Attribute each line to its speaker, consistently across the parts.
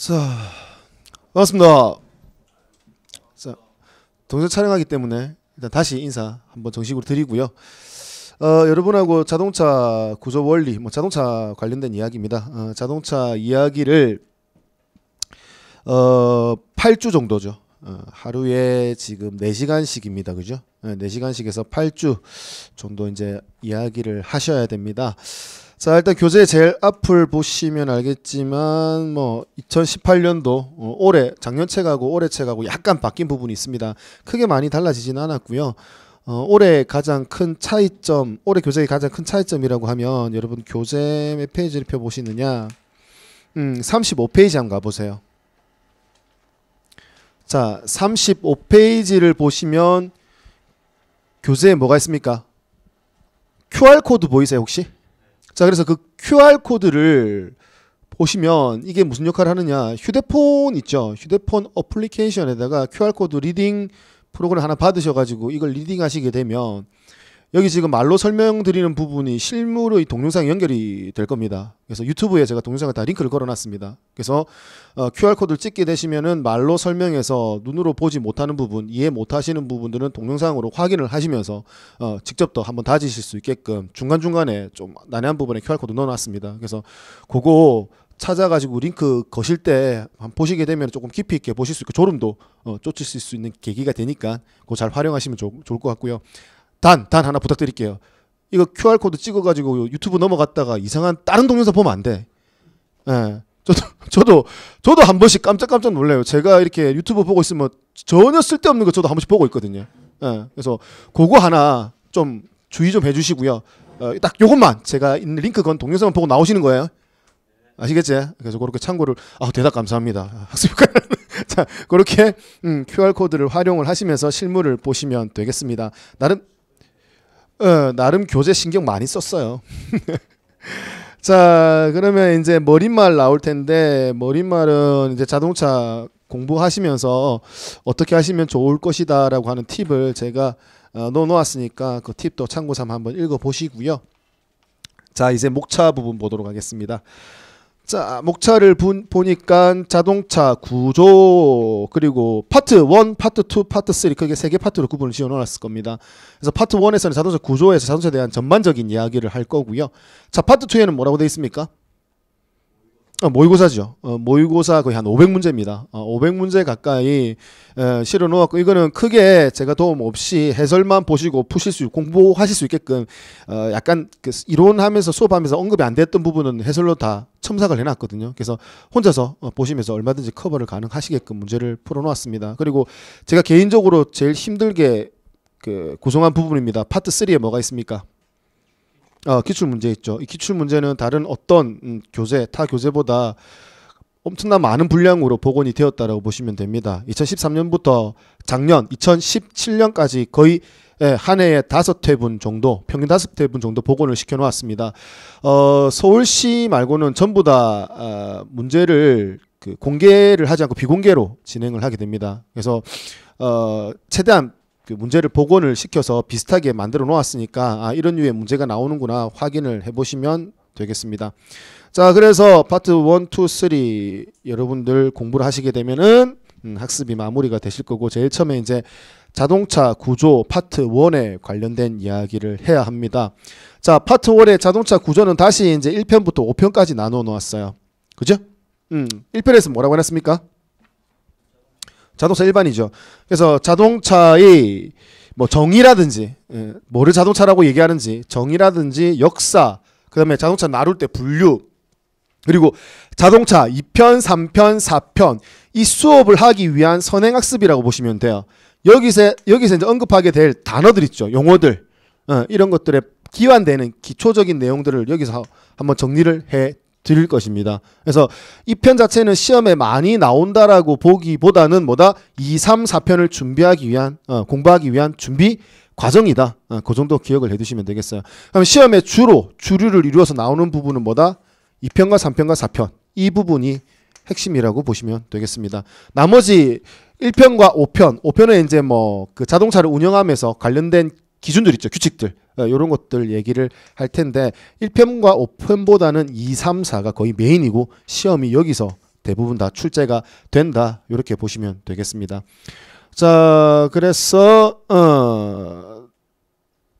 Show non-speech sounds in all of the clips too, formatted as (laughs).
Speaker 1: 자, 반갑습니다. 자, 동서 촬영하기 때문에 일단 다시 인사 한번 정식으로 드리고요. 어, 여러분하고 자동차 구조 원리, 뭐 자동차 관련된 이야기입니다. 어, 자동차 이야기를 어, 8주 정도죠. 어, 하루에 지금 4시간씩입니다. 그죠? 네, 4시간씩에서 8주 정도 이제 이야기를 하셔야 됩니다. 자 일단 교재 제일 앞을 보시면 알겠지만 뭐 2018년도 어, 올해 작년 책하고 올해 책하고 약간 바뀐 부분이 있습니다. 크게 많이 달라지지는 않았고요. 어, 올해 가장 큰 차이점, 올해 교재의 가장 큰 차이점이라고 하면 여러분 교재 몇 페이지를 펴 보시느냐? 음, 35페이지 한번 가보세요. 자, 35페이지를 보시면 교재에 뭐가 있습니까? QR코드 보이세요, 혹시? 자, 그래서 그 QR코드를 보시면 이게 무슨 역할을 하느냐. 휴대폰 있죠. 휴대폰 어플리케이션에다가 QR코드 리딩 프로그램 하나 받으셔가지고 이걸 리딩 하시게 되면 여기 지금 말로 설명드리는 부분이 실무로 이 동영상 연결이 될 겁니다. 그래서 유튜브에 제가 동영상을 다 링크를 걸어놨습니다. 그래서 어, QR코드를 찍게 되시면은 말로 설명해서 눈으로 보지 못하는 부분, 이해 못하시는 부분들은 동영상으로 확인을 하시면서 어, 직접 더 한번 다지실 수 있게끔 중간중간에 좀 난해한 부분에 QR코드 넣어놨습니다. 그래서 그거 찾아가지고 링크 거실 때 한번 보시게 되면 조금 깊이 있게 보실 수 있고 졸음도 어, 쫓으실 수 있는 계기가 되니까 그거 잘 활용하시면 좋, 좋을 것 같고요. 단, 단 하나 부탁드릴게요. 이거 QR코드 찍어가지고 유튜브 넘어갔다가 이상한 다른 동영상 보면 안 돼. 예. 저도, (laughs) 저도, 저도 한 번씩 깜짝깜짝 놀래요. 제가 이렇게 유튜브 보고 있으면 전혀 쓸데없는 거 저도 한 번씩 보고 있거든요. 예. 그래서 그거 하나 좀 주의 좀 해주시고요. 어, 딱 요것만 제가 있는 링크 건 동영상만 보고 나오시는 거예요. 아시겠지? 그래서 그렇게 참고를 아 대답 감사합니다. 아, 학습관 (laughs) 자 그렇게 음, QR 코드를 활용을 하시면서 실물을 보시면 되겠습니다. 나름 어, 나름 교재 신경 많이 썼어요. (laughs) 자, 그러면 이제 머릿말 나올 텐데 머릿말은 이제 자동차 공부하시면서 어떻게 하시면 좋을 것이다라고 하는 팁을 제가 어, 넣어놓았으니까 그 팁도 참고삼아 한번 읽어보시고요. 자, 이제 목차 부분 보도록 하겠습니다. 자, 목차를 분, 보니까 자동차 구조 그리고 파트 1, 파트 2, 파트 3 크게 세 개 파트로 구분을 지어 놓았을 겁니다. 그래서 파트 1에서는 자동차 구조에서 자동차에 대한 전반적인 이야기를 할 거고요. 자, 파트 2에는 뭐라고 되어 있습니까? 어, 모의고사죠. 어, 모의고사 거의 한 500문제입니다. 어, 500문제 가까이 에, 실어놓았고 이거는 크게 제가 도움 없이 해설만 보시고 푸실 수 공부하실 수 있게끔 어, 약간 그 이론하면서 수업하면서 언급이 안 됐던 부분은 해설로 다 첨삭을 해놨거든요. 그래서 혼자서 어, 보시면서 얼마든지 커버를 가능하시게끔 문제를 풀어놓았습니다. 그리고 제가 개인적으로 제일 힘들게 그 고성한 부분입니다. 파트 3에 뭐가 있습니까? 어, 기출 문제 있죠. 이 기출 문제는 다른 어떤 음, 교재, 타 교재보다 엄청나 많은 분량으로 복원이 되었다라고 보시면 됩니다. 2013년부터 작년 2017년까지 거의 예, 한 해에 다섯 회분 정도, 평균 다섯 회분 정도 복원을 시켜놓았습니다. 어, 서울시 말고는 전부 다 어, 문제를 그 공개를 하지 않고 비공개로 진행을 하게 됩니다. 그래서 어, 최대한 그 문제를 복원을 시켜서 비슷하게 만들어 놓았으니까 아, 이런 류의 문제가 나오는구나 확인을 해보시면 되겠습니다. 자 그래서 파트 1, 2, 3 여러분들 공부를 하시게 되면은 음, 학습이 마무리가 되실 거고 제일 처음에 이제 자동차 구조 파트 1에 관련된 이야기를 해야 합니다. 자, 파트 1의 자동차 구조는 다시 이제 1편부터 5편까지 나눠 놓았어요. 그죠? 음, 1편에서 뭐라고 해놨습니까? 자동차 일반이죠. 그래서 자동차의 뭐 정의라든지 예, 뭐를 자동차라고 얘기하는지 정의라든지 역사 그다음에 자동차 나눌 때 분류 그리고 자동차 2편, 3편, 4편 이 수업을 하기 위한 선행 학습이라고 보시면 돼요. 여기서 여기서 이제 언급하게 될 단어들 있죠. 용어들. 어, 이런 것들에 기반되는 기초적인 내용들을 여기서 한번 정리를 해 드릴 것입니다. 그래서 이 편 자체는 시험에 많이 나온다라고 보기보다는 뭐다 2, 3, 4편을 준비하기 위한 어, 공부하기 위한 준비 과정이다. 어, 그 정도 기억을 해두시면 되겠어요. 그럼 시험에 주로 주류를 이루어서 나오는 부분은 뭐다 2편과 3편과 4편 이 부분이 핵심이라고 보시면 되겠습니다. 나머지 1편과 5편, 5편은 이제 뭐 그 자동차를 운영하면서 관련된 기준들 있죠. 규칙들. 이런 어, 것들 얘기를 할 텐데 1편과 5편보다는 2, 3, 4가 거의 메인이고 시험이 여기서 대부분 다 출제가 된다. 이렇게 보시면 되겠습니다. 자, 그래서 어,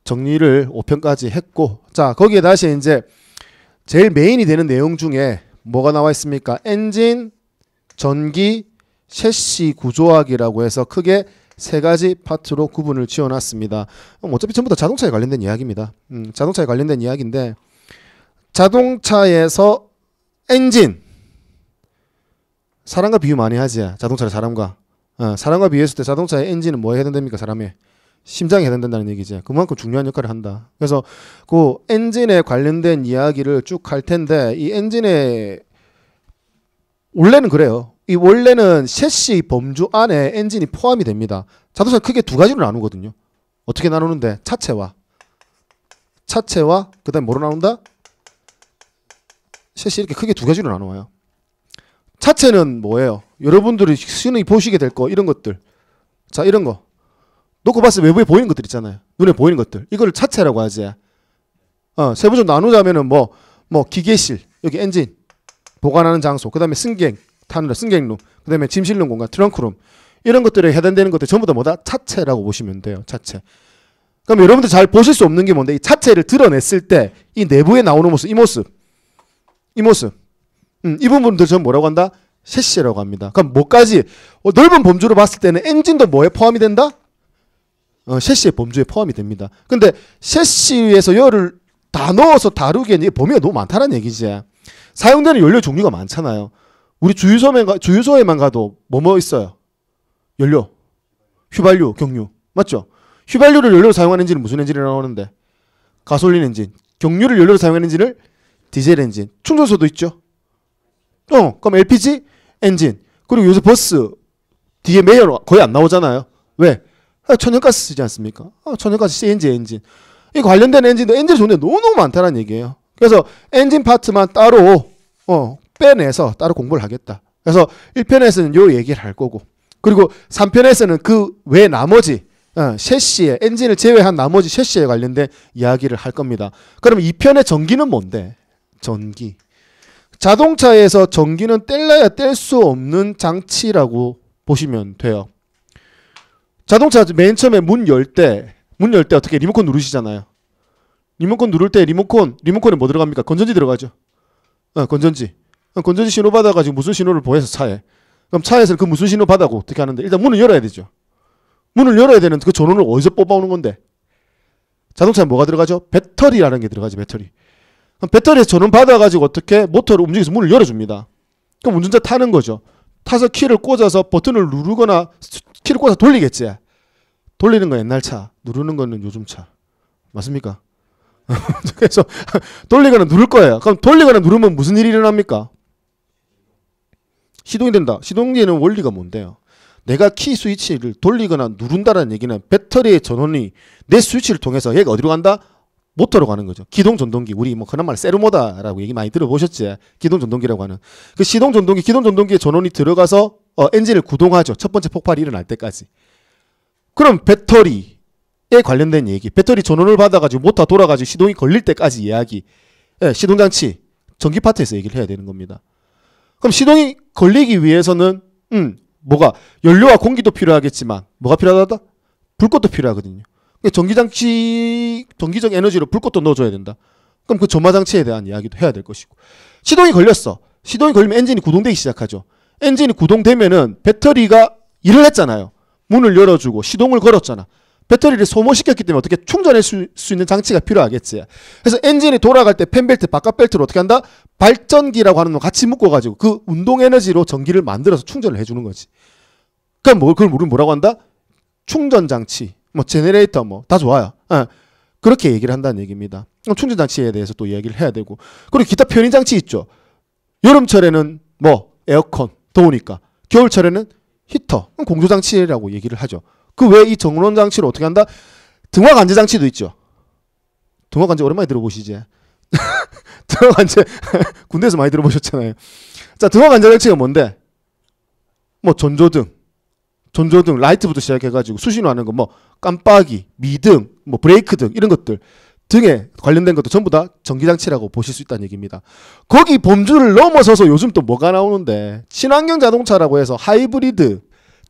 Speaker 1: 정리를 5편까지 했고 자, 거기에 다시 이제 제일 메인이 되는 내용 중에 뭐가 나와 있습니까? 엔진, 전기, 셰시 구조학이라고 해서 크게 세 가지 파트로 구분을 지어놨습니다. 음, 어차피 전부 다 자동차에 관련된 이야기입니다. 음, 자동차에 관련된 이야기인데 자동차에서 엔진 사람과 비유 많이 하지 자동차를 사람과 어, 사람과 비유했을 때 자동차의 엔진은 뭐에 해당됩니까 사람의 심장에 해당된다는 얘기지 그만큼 중요한 역할을 한다 그래서 그 엔진에 관련된 이야기를 쭉 할 텐데 이 엔진에 원래는 그래요. 이 원래는 셰시 범주 안에 엔진이 포함이 됩니다. 자동차 크게 두 가지로 나누거든요. 어떻게 나누는데? 차체와 차체와 그다음 에 뭐로 나눈다? 셰시 이렇게 크게 두 가지로 나누어요 차체는 뭐예요? 여러분들이 수능이 보시게 될 거 이런 것들. 자 이런 거 놓고 봤을 때 외부에 보이는 것들 있잖아요. 눈에 보이는 것들. 이걸 차체라고 하지. 어, 세부 적으로 나누자면은 뭐뭐 뭐 기계실 여기 엔진 보관하는 장소, 그다음에 승객 타는 승객로 그다음에 짐 실는 공간, 트렁크룸 이런 것들에 해당되는 것들 전부 다 뭐다 차체라고 보시면 돼요. 차체. 그럼 여러분들 잘 보실 수 없는 게 뭔데 이 차체를 드러냈을 때 이 내부에 나오는 모습, 이 모습, 이 모습, 음, 이 부분들 전 뭐라고 한다? 셰시라고 합니다. 그럼 뭐까지 어, 넓은 범주로 봤을 때는 엔진도 뭐에 포함이 된다? 어, 셰시의 범주에 포함이 됩니다. 근데 셰시에서 열을 다 넣어서 다루기에는 범위가 너무 많다는 얘기지. 사용되는 연료 종류가 많잖아요. 우리 주유소에 가, 주유소에만 가도 뭐뭐 뭐 있어요? 연료, 휘발유, 경유 맞죠? 휘발유를 연료로 사용하는 엔진은 무슨 엔진이라고 하는데 가솔린 엔진, 경유를 연료로 사용하는 엔진을 디젤 엔진, 충전소도 있죠. 어, 그럼 LPG 엔진 그리고 요새 버스 뒤에 메어로 거의 안 나오잖아요. 왜? 아, 천연가스 쓰지 않습니까? 아, 천연가스 CNG 엔진. 이 관련된 엔진도 엔진 종류가 너무너무 많다는 얘기예요. 그래서 엔진 파트만 따로 어, 빼내서 따로 공부를 하겠다. 그래서 1편에서는 요 얘기를 할 거고 그리고 3편에서는 그 외 나머지 어, 셰시에 엔진을 제외한 나머지 셰시에 관련된 이야기를 할 겁니다. 그럼 2편의 전기는 뭔데? 전기. 자동차에서 전기는 뗄래야 뗄 수 없는 장치라고 보시면 돼요. 자동차 맨 처음에 문 열 때, 문 열 때 어떻게 리모컨 누르시잖아요. 리모컨 누를 때 리모컨 리모컨에 뭐 들어갑니까? 건전지 들어가죠. 어, 건전지. 어, 건전지 신호 받아가지고 무슨 신호를 보여서 차에. 그럼 차에서는 그 무슨 신호 받아고 어떻게 하는데 일단 문을 열어야 되죠. 문을 열어야 되는 그 전원을 어디서 뽑아오는 건데 자동차에 뭐가 들어가죠? 배터리라는 게 들어가죠. 배터리. 그럼 배터리에서 전원 받아가지고 어떻게 모터를 움직여서 문을 열어줍니다. 그럼 운전자 타는 거죠. 타서 키를 꽂아서 버튼을 누르거나 키를 꽂아서 돌리겠지. 돌리는 거 옛날 차, 누르는 거는 요즘 차. 맞습니까? (laughs) 그래서 돌리거나 누를 거예요. 그럼 돌리거나 누르면 무슨 일이 일어납니까? 시동이 된다. 시동기에는 원리가 뭔데요? 내가 키 스위치를 돌리거나 누른다라는 얘기는 배터리의 전원이 내 스위치를 통해서 얘가 어디로 간다? 모터로 가는 거죠. 기동 전동기. 우리 뭐 그나마 세르모다라고 얘기 많이 들어보셨지. 기동 전동기라고 하는. 그 시동 전동기, 기동 전동기의 전원이 들어가서 어, 엔진을 구동하죠. 첫 번째 폭발이 일어날 때까지. 그럼 배터리 에 관련된 얘기 배터리 전원을 받아가지고 모터 돌아가지고 시동이 걸릴 때까지 이야기 네, 예, 시동장치 전기 파트에서 얘기를 해야 되는 겁니다 그럼 시동이 걸리기 위해서는 음 뭐가 연료와 공기도 필요하겠지만 뭐가 필요하다 불꽃도 필요하거든요 전기장치 전기적 에너지로 불꽃도 넣어줘야 된다 그럼 그점마장치에 대한 이야기도 해야 될 것이고 시동이 걸렸어 시동이 걸리면 엔진이 구동되기 시작하죠 엔진이 구동되면은 배터리가 일을 했잖아요 문을 열어주고 시동을 걸었잖아 배터리를 소모시켰기 때문에 어떻게 충전할 수, 수 있는 장치가 필요하겠지. 그래서 엔진이 돌아갈 때 펜벨트, 바깥 벨트를 어떻게 한다? 발전기라고 하는 놈 같이 묶어가지고 그 운동 에너지로 전기를 만들어서 충전을 해주는 거지. 그럼 뭐, 그걸 우리는 뭐라고 한다? 충전 장치, 뭐 제네레이터, 뭐 다 좋아요. 예. 그렇게 얘기를 한다는 얘기입니다. 그럼 충전 장치에 대해서 또얘기를 해야 되고 그리고 기타 편의 장치 있죠. 여름철에는 뭐 에어컨 더우니까 겨울철에는 히터 공조 장치라고 얘기를 하죠. 그왜이 정론 장치를 어떻게 한다? 등화 관제 장치도 있죠. 등화 관제 오랜만에 들어보시지. (laughs) 등화 관제 (laughs) 군대에서 많이 들어보셨잖아요. 자, 등화 관제 장치가 뭔데? 뭐 전조등, 전조등, 라이트부터 시작해가지고 수신호하는 거, 뭐 깜빡이, 미등, 뭐 브레이크 등 이런 것들 등에 관련된 것도 전부 다 전기장치라고 보실 수 있다는 얘기입니다. 거기 범주를 넘어서서 요즘 또 뭐가 나오는데 친환경 자동차라고 해서 하이브리드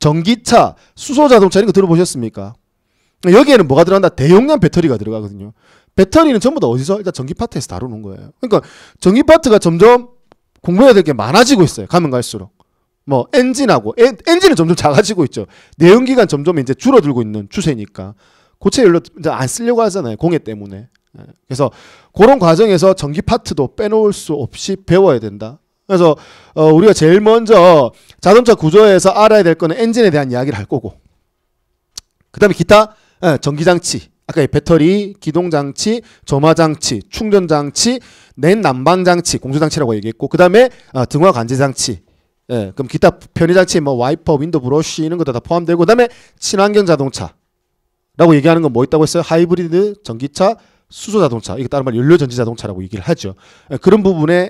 Speaker 1: 전기차, 수소 자동차 이런 거 들어보셨습니까? 여기에는 뭐가 들어간다? 대용량 배터리가 들어가거든요. 배터리는 전부 다 어디서? 일단 전기 파트에서 다루는 거예요. 그러니까 전기 파트가 점점 공부해야 될 게 많아지고 있어요. 가면 갈수록. 뭐 엔진하고 엔, 엔진은 점점 작아지고 있죠. 내연기관 점점 이제 줄어들고 있는 추세니까 고체 연료 이제 안 쓰려고 하잖아요. 공해 때문에. 예. 그래서 그런 과정에서 전기 파트도 빼놓을 수 없이 배워야 된다. 그래서 어, 우리가 제일 먼저 자동차 구조에서 알아야 될 거는 엔진에 대한 이야기를 할 거고 그 다음에 기타 에, 예, 전기장치 아까 배터리, 기동장치, 점화장치, 충전장치, 냉난방장치, 공조장치라고 얘기했고 그 다음에 어, 등화 관제장치 예, 그럼 기타 편의장치 뭐 와이퍼, 윈도 브러쉬 이런 것도 다 포함되고 그다음에 친환경 자동차라고 얘기하는 건 뭐 있다고 했어요? 하이브리드 전기차, 수소 자동차 이게 다른 말 연료 전지 자동차라고 얘기를 하죠. 예, 그런 부분에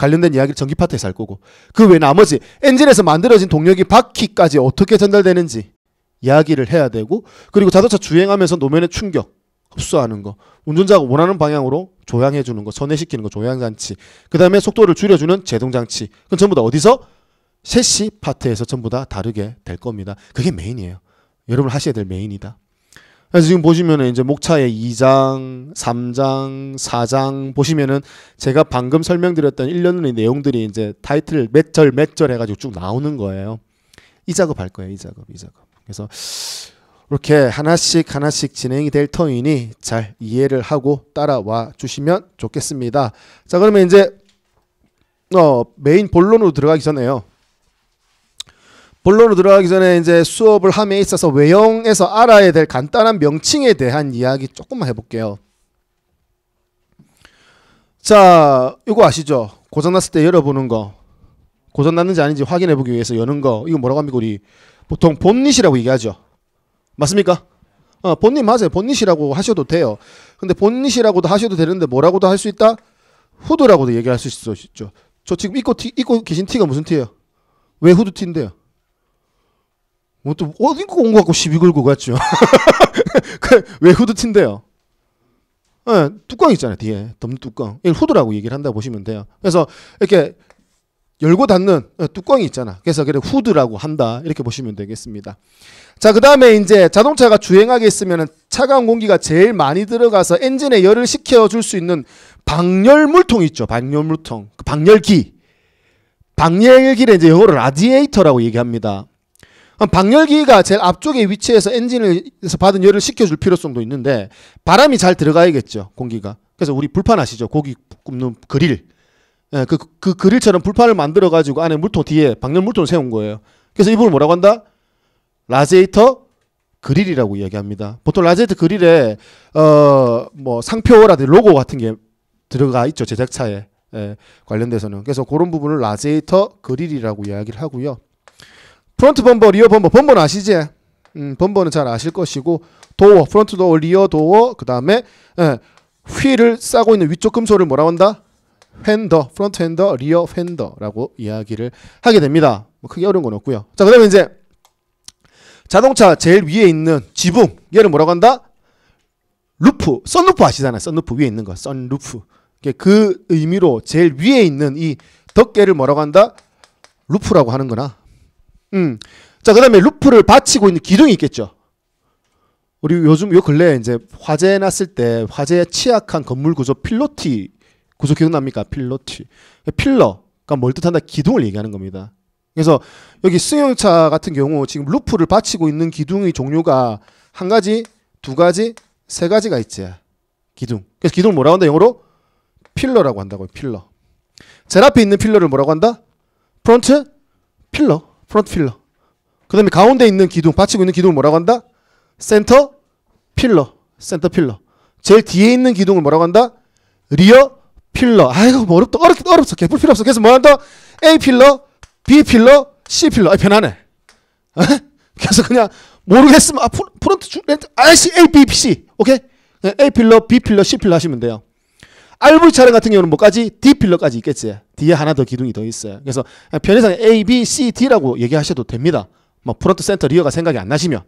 Speaker 1: 관련된 이야기를 전기 파트에서 할 거고 그외 나머지 엔진에서 만들어진 동력이 바퀴까지 어떻게 전달되는지 이야기를 해야 되고 그리고 자동차 주행하면서 노면의 충격 흡수하는 거 운전자가 원하는 방향으로 조향해 주는 거 전해시키는 거 조향 장치 그 다음에 속도를 줄여주는 제동 장치 그건 전부 다 어디서 셋시 파트에서 전부 다 다르게 될 겁니다 그게 메인이에요 여러분 하셔야 될 메인이다 그래서 지금 보시면은 이제 목차의 2장, 3장, 4장 보시면은 제가 방금 설명드렸던 1년의 내용들이 이제 타이틀 몇 절 몇 절 해가지고 쭉 나오는 거예요. 이 작업 할 거예요. 이 작업, 이 작업. 그래서 이렇게 하나씩 하나씩 진행이 될 터이니 잘 이해를 하고 따라와 주시면 좋겠습니다. 자, 그러면 이제 어, 메인 본론으로 들어가기 전에요. 본론으로 들어가기 전에 이제 수업을 함에 있어서 외형에서 알아야 될 간단한 명칭에 대한 이야기 조금만 해볼게요. 자, 이거 아시죠? 고장났을 때 열어보는 거. 고장났는지 아닌지 확인해보기 위해서 여는 거. 이거 뭐라고 합니까? 우리 보통 본닛이라고 얘기하죠. 맞습니까? 어, 본닛 맞아요. 본닛이라고 하셔도 돼요. 근데 본닛이라고도 하셔도 되는데 뭐라고도 할 수 있다? 후드라고도 얘기할 수 있죠. 저 지금 입고, 티, 입고 계신 티가 무슨 티예요? 왜 후드 티인데요? 뭐또 어디가 온것 같고 시비 걸고 갔죠. (laughs) 그, 왜후드티데요 네, 예, 뚜껑 있잖아요 뒤에 덤 뚜껑 이 후드라고 얘기를 한다 보시면 돼요. 그래서 이렇게 열고 닫는 예, 뚜껑이 있잖아. 그래서 그래 후드라고 한다 이렇게 보시면 되겠습니다. 자 그 다음에 이제 자동차가 주행하게 있으면 차가운 공기가 제일 많이 들어가서 엔진에 열을 식혀줄 수 있는 방열물통 있죠. 방열물통, 그 방열기. 방열기를 이제 영어로 라디에이터라고 얘기합니다. 방열기가 제일 앞쪽에 위치해서 엔진에서 받은 열을 식혀줄 필요성도 있는데 바람이 잘 들어가야겠죠 공기가 그래서 우리 불판 아시죠 고기 굽는 그릴 예, 그, 그 그릴처럼 불판을 만들어 가지고 안에 물통 뒤에 방열 물통을 세운 거예요 그래서 이분을 부 뭐라고 한다 라제이터 그릴이라고 이야기합니다 보통 라제이터 그릴에 어 뭐 상표라든지 로고 같은 게 들어가 있죠 제작차에 예, 관련돼서는 그래서 그런 부분을 라제이터 그릴이라고 이야기를 하고요 프론트 범버, 리어 범버, 범버는 아시지? 음, 범버는 잘 아실 것이고 도어, 프론트 도어, 리어 도어, 그 다음에 예, 휠을 싸고 있는 위쪽 금소를 뭐라고 한다? 핸더 프론트 핸더 리어 핸더라고 이야기를 하게 됩니다. 뭐 크게 어려운 건 없고요. 자, 그 다음에 이제 자동차 제일 위에 있는 지붕, 얘를 뭐라고 한다? 루프, 썬루프 아시잖아요. 썬루프 위에 있는 거, 썬루프. 그 의미로 제일 위에 있는 이 덮개를 뭐라고 한다? 루프라고 하는구나. 음. 자, 그 다음에 루프를 받치고 있는 기둥이 있겠죠. 우리 요즘 요 근래 이제 화재 났을 때 화재에 취약한 건물 구조 필로티 구조 기억납니까? 필로티. 필러가 뭘 뜻한다? 기둥을 얘기하는 겁니다. 그래서 여기 승용차 같은 경우 지금 루프를 받치고 있는 기둥의 종류가 한 가지, 두 가지, 세 가지가 있지. 기둥. 그래서 기둥을 뭐라고 한다? 영어로 필러라고 한다고요. 필러. 제일 앞에 있는 필러를 뭐라고 한다? 프론트 필러. 프론트 필러. 그 다음에 가운데 있는 기둥, 받치고 있는 기둥을 뭐라고 한다? 센터 필러. 센터 필러. 제일 뒤에 있는 기둥을 뭐라고 한다? 리어 필러. 아이고, 뭐 어렵다. 어렵다. 어렵다 개뿔 필요 없어. 그래서 뭐 한다? A 필러, B 필러, C 필러. 아, 편하네. 에? 어? 그래서 (laughs) 그냥 모르겠으면 아, 프론트 주, 렌트 아이씨 A B C 오케이 A 필러 B 필러 C 필러 하시면 돼요. RV 차량 같은 경우는 뭐까지 D 필러까지 있겠지. 뒤에 하나 더 기둥이 더 있어요. 그래서 편의상 A, B, C, D라고 얘기하셔도 됩니다. 뭐 프론트 센터 리어가 생각이 안 나시면.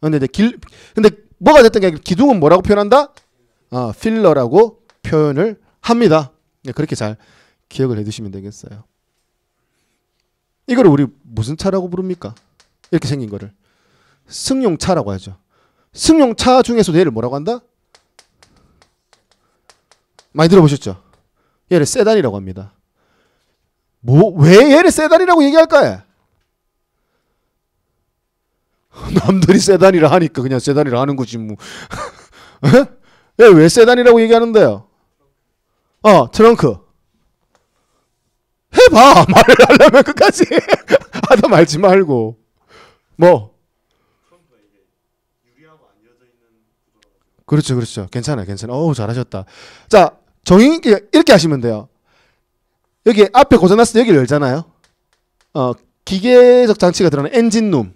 Speaker 1: 근데 이제 길 근데 뭐가 됐든 기둥은 뭐라고 표현한다? 어, 필러라고 표현을 합니다. 네, 그렇게 잘 기억을 해두시면 되겠어요. 이걸 우리 무슨 차라고 부릅니까? 이렇게 생긴 거를 승용차라고 하죠. 승용차 중에서 얘를 뭐라고 한다? 많이 들어보셨죠? 얘를 세단이라고 합니다. 뭐왜 얘를 세단이라고 얘기할까? (laughs) 남들이 세단이라 하니까 그냥 세단이라 하는 거지 뭐. (laughs) 왜 세단이라고 얘기하는데요? 어 트렁크. 해봐 (laughs) 말을 하려면 끝까지 하다 말지 말고 뭐. 그렇죠, 그렇죠. 괜찮아, 괜찮아. 어우, 잘하셨다. 자, 정의 이렇게 하시면 돼요. 여기 앞에 고장났을 때 여기를 열잖아요. 어, 기계적 장치가 들어가는 엔진룸.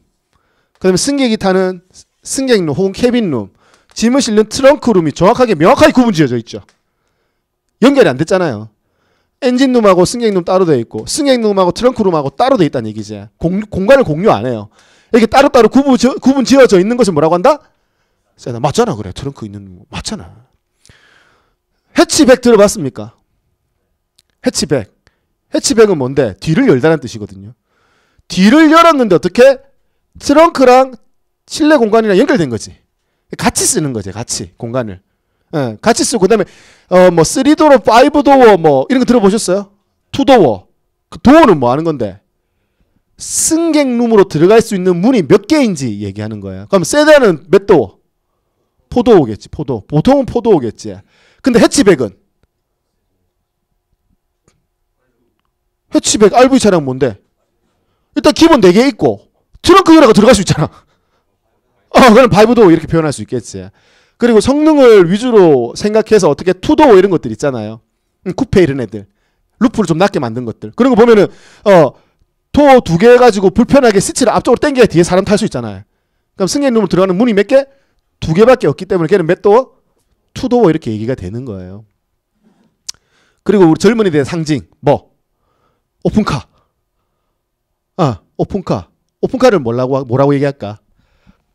Speaker 1: 그다음에 승객이 타는 승객룸 혹은 캐빈룸. 짐을 실는 트렁크룸이 정확하게 명확하게 구분 지어져 있죠. 연결이 안 됐잖아요. 엔진룸하고 승객룸 따로 되어 있고 승객룸하고 트렁크룸하고 따로 되어 있다는 얘기죠 공, 공간을 공유 안 해요. 이렇게 따로따로 구분, 저, 구분 지어져 있는 것을 뭐라고 한다? 세나 맞잖아 그래 트렁크 있는 맞잖아. 해치백 들어봤습니까? 해치백 해치백은 뭔데? 뒤를 열다는 뜻이거든요. 뒤를 열었는데 어떻게? 트렁크랑 실내 공간이랑 연결된 거지. 같이 쓰는 거지, 같이 공간을. 예, 같이 쓰고 그다음에 어뭐 3도로 5도어 뭐 이런 거 들어보셨어요? 2도어. 그 도어는 뭐 하는 건데? 승객룸으로 들어갈 수 있는 문이 몇 개인지 얘기하는 거야. 그럼 세단은 몇 도어? 포도오겠지, 포도. 보통은 포도오겠지. 근데 해치백은 해치백 RV 차량 뭔데? 일단 기본 4개 있고 트렁크 열어가 들어갈 수 있잖아. (laughs) 어, 그럼 바이브도 이렇게 표현할 수 있겠지. 그리고 성능을 위주로 생각해서 어떻게 투도 이런 것들 있잖아요. 음, 쿠페 이런 애들. 루프를 좀 낮게 만든 것들. 그런 거 보면은 어, 토두개 가지고 불편하게 시트를 앞쪽으로 당겨야 뒤에 사람 탈 수 있잖아요. 그럼 승객룸으로 들어가는 문이 몇 개? 두 개밖에 없기 때문에 걔는 몇 도어? 투도어 뭐 이렇게 얘기가 되는 거예요. 그리고 우리 젊은이들의 상징 뭐 오픈카. 아, 오픈카. 오픈카를 뭐라고, 뭐라고 얘기할까?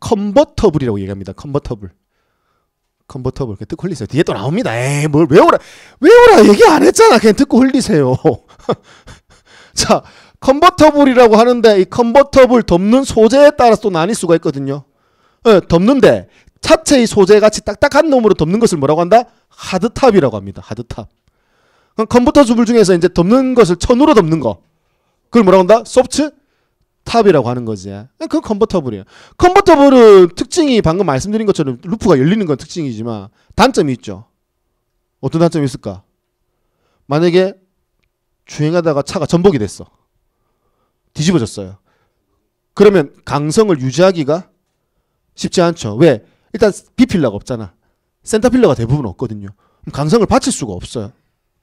Speaker 1: 컨버터블이라고 얘기합니다. 컨버터블. 컨버터블. 그냥 듣고 흘리세요. 뒤에 또 나옵니다. 에이, 뭘 외우라, 외우라 얘기 안 했잖아. 그냥 듣고 흘리세요. (laughs) 자, 컨버터블이라고 하는데 이 컨버터블 덮는 소재에 따라서 또 나뉠 수가 있거든요. 예, 덮는데 차체의 소재같이 딱딱한 놈으로 덮는 것을 뭐라고 한다? 하드탑이라고 합니다. 하드탑. 그럼 컴퓨터 수불 중에서 이제 덮는 것을 천으로 덮는 거. 그걸 뭐라고 한다? 소프트 탑이라고 하는 거지. 그건 컨버터블이에요. 컨버터블은 특징이 방금 말씀드린 것처럼 루프가 열리는 건 특징이지만 단점이 있죠. 어떤 단점이 있을까? 만약에 주행하다가 차가 전복이 됐어. 뒤집어졌어요. 그러면 강성을 유지하기가 쉽지 않죠. 왜? 일단 비필러가 없잖아. 센터필러가 대부분 없거든요. 강성을 받칠 수가 없어요.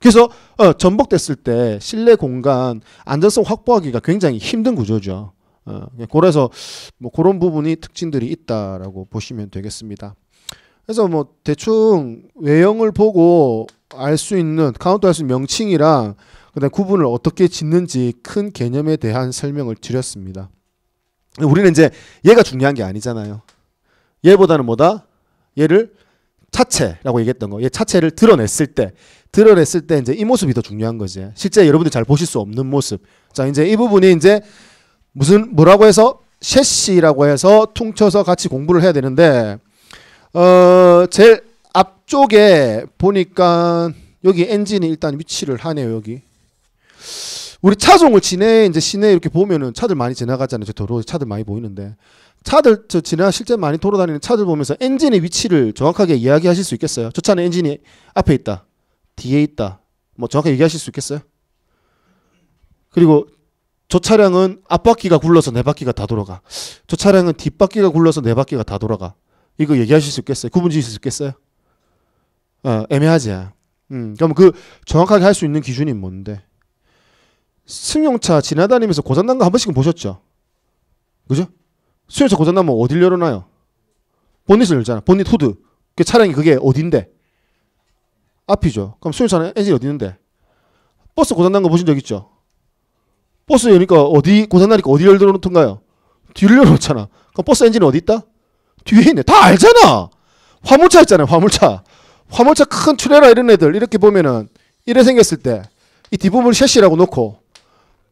Speaker 1: 그래서 어, 전복됐을 때 실내 공간 안전성 확보하기가 굉장히 힘든 구조죠. 어, 그러니까 그래서 뭐 그런 부분이 특징들이 있다라고 보시면 되겠습니다. 그래서 뭐 대충 외형을 보고 알 수 있는 카운터할 수 있는 명칭이랑 그다음 구분을 어떻게 짓는지 큰 개념에 대한 설명을 드렸습니다. 우리는 이제 얘가 중요한 게 아니잖아요. 얘보다는 뭐다? 얘를 차체라고 얘기했던 거. 얘 차체를 드러냈을 때 드러냈을 때 이제 이 모습이 더 중요한 거지. 실제 여러분들이 잘 보실 수 없는 모습. 자, 이제 이 부분이 이제 무슨 뭐라고 해서 셰시라고 해서 퉁쳐서 같이 공부를 해야 되는데 어, 제일 앞쪽에 보니까 여기 엔진이 일단 위치를 하네요, 여기. 우리 차종을 지내 이제 시내 이렇게 보면은 차들 많이 지나가잖아요. 저 도로에 차들 많이 보이는데 차들 저 지나 실제 많이 돌아다니는 차들 보면서 엔진의 위치를 정확하게 이야기하실 수 있겠어요. 저 차는 엔진이 앞에 있다. 뒤에 있다. 뭐 정확히 얘기하실 수 있겠어요? 그리고 저 차량은 앞바퀴가 굴러서 네 바퀴가 다 돌아가. 저 차량은 뒷바퀴가 굴러서 네 바퀴가 다 돌아가. 이거 얘기하실 수 있겠어요? 구분 지으실 수 있겠어요? 어, 애매하지. 음, 그럼 그 정확하게 할 수 있는 기준이 뭔데? 승용차 지나다니면서 고장난 거 한 번씩은 보셨죠? 그죠? 승용차 고장나면 어딜 열어놔요? 본닛을 열잖아. 본닛 후드. 그 차량이 그게 어딘데? 앞이죠. 그럼 수요차는 엔진 이 어디 있는데? 버스 고장난 거 보신 적 있죠? 버스 여니까 어디 고장나니까 어디 열어놓던가요? 뒤를 열어놓잖아. 그럼 버스 엔진은 어디 있다? 뒤에 있네. 다 알잖아. 화물차 있잖아요. 화물차. 화물차 큰 트레라 이런 애들 이렇게 보면은 이래 생겼을 때 이 뒷부분을 셰시라고 놓고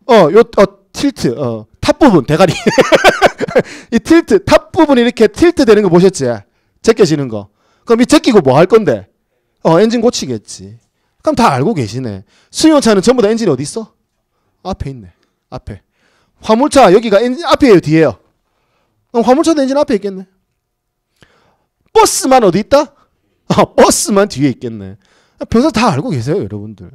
Speaker 1: 어 요 어, 틸트 어 탑 부분 대가리 (laughs) 이 틸트 탑 부분 이렇게 틸트 되는 거 보셨지? 제껴지는 거. 그럼 이 제끼고 뭐 할 건데? 어, 엔진 고치겠지. 그럼 다 알고 계시네. 승용차는 전부 다 엔진이 어디 있어? 앞에 있네. 앞에. 화물차 여기가 엔진 앞이에요, 뒤에요? 그럼 화물차도 엔진 앞에 있겠네. 버스만 어디 있다? 아, (laughs) 버스만 뒤에 있겠네. 평소 다 알고 계세요, 여러분들.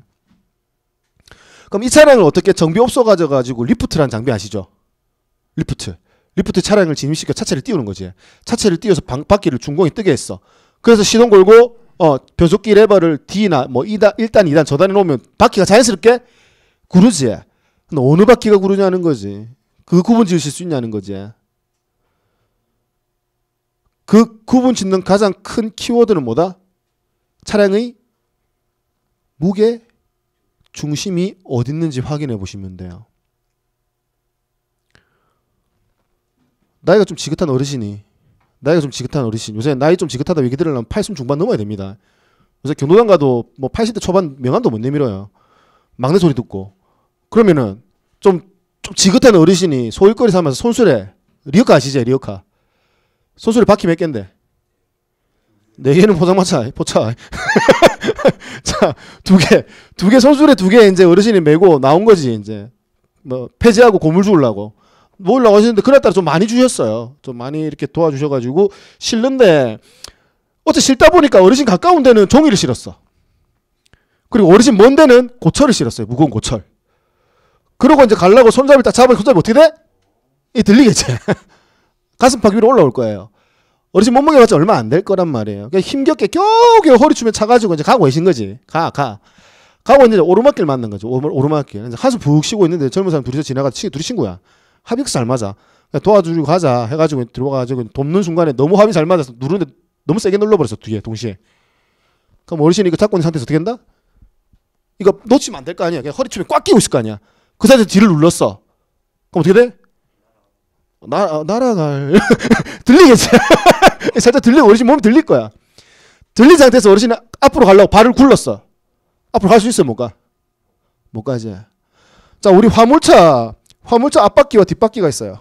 Speaker 1: 그럼 이 차량을 어떻게 정비 업소 가져가지고 리프트란 장비 아시죠? 리프트. 리프트 차량을 진입시켜 차체를 띄우는 거지. 차체를 띄워서 방, 바퀴를 중공에 뜨게 했어. 그래서 시동 걸고 어, 변속기 레버를 D나 뭐 2단, 1단, 2단 저단에 놓으면 바퀴가 자연스럽게 구르지. 근데 어느 바퀴가 구르냐는 거지. 그 구분 지으실 수 있냐는 거지. 그 구분 짓는 가장 큰 키워드는 뭐다? 차량의 무게 중심이 어디 있는지 확인해 보시면 돼요. 나이가 좀 지긋한 어르신이 나이가 좀 지긋한 어르신 요새 나이 좀 지긋하다 얘기 들으려면 80 중반 넘어야 됩니다. 요새 경로당 가도 뭐 80대 초반 명함도 못 내밀어요. 막내 소리 듣고 그러면은 좀, 좀 지긋한 어르신이 소일거리 삼아서 손수레 리어카 아시죠 리어카 손수레 바퀴 몇갠데네 개는 포장마차 포차 (laughs) 자두 개 두 개 손수레 두 개 이제 어르신이 메고 나온 거지 이제 뭐 폐지하고 고물 주우려고 모으려고 하셨는데 그날 따라 좀 많이 주셨어요. 좀 많이 이렇게 도와주셔가지고 싫는데 어째 싫다 보니까 어르신 가까운 데는 종이를 실었어. 그리고 어르신 먼 데는 고철을 실었어요. 무거운 고철. 그러고 이제 갈라고 손잡이 딱잡아면 손잡이 어떻게 돼? 이 들리겠지. (laughs) 가슴팍 위로 올라올 거예요. 어르신 몸무게 맞춰 얼마 안 될 거란 말이에요. 그냥 힘겹게 겨우겨우 허리춤에 차가지고 이제 가고 계신 거지. 가, 가. 가고 이제 오르막길 맞는 거죠. 오르막길. 이제 한숨 푹 쉬고 있는데 젊은 사람 둘이서 지나가서 치, 둘이 친구야. 합의가 잘 맞아. 그러니까 도와주고 가자 해가지고 들어가가지고 돕는 순간에 너무 합이 잘 맞아서 누르는데 너무 세게 눌러버렸어 뒤에 동시에. 그럼 어르신이 이거 그 잡고 있는 상태에서 어떻게 한다? 이거 놓치면 안 될 거 아니야. 그냥 허리춤에 꽉 끼고 있을 거 아니야. 그 사이에 뒤를 눌렀어. 그럼 어떻게 돼? 나, 날아갈. (laughs) 들리겠지? (laughs) 살짝 들리 어르신 몸이 들릴 거야. 들린 상태에서 어르신이 앞으로 가려고 발을 굴렀어. 앞으로 갈 수 있어, 못 가? 못 가지. 자, 우리 화물차 화물차 앞바퀴와 뒷바퀴가 있어요.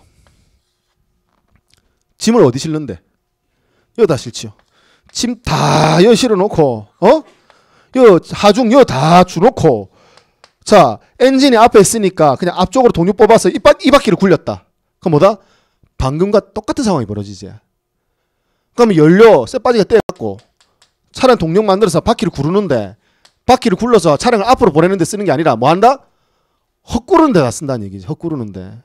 Speaker 1: 짐을 어디 실는데? 여다 실지요. 짐 다여 실어놓고 어? 여 하중 여 다 주놓고 자 엔진이 앞에 있으니까 그냥 앞쪽으로 동력 뽑아서 이, 바, 이 바퀴를 굴렸다. 그럼 뭐다? 방금과 똑같은 상황이 벌어지지. 그러면 연료 쇠빠지가 떼갖고 차량 동력 만들어서 바퀴를 구르는데 바퀴를 굴러서 차량을 앞으로 보내는데 쓰는 게 아니라 뭐 한다? 헛구르는 데다 쓴다는 얘기지. 헛구르는데.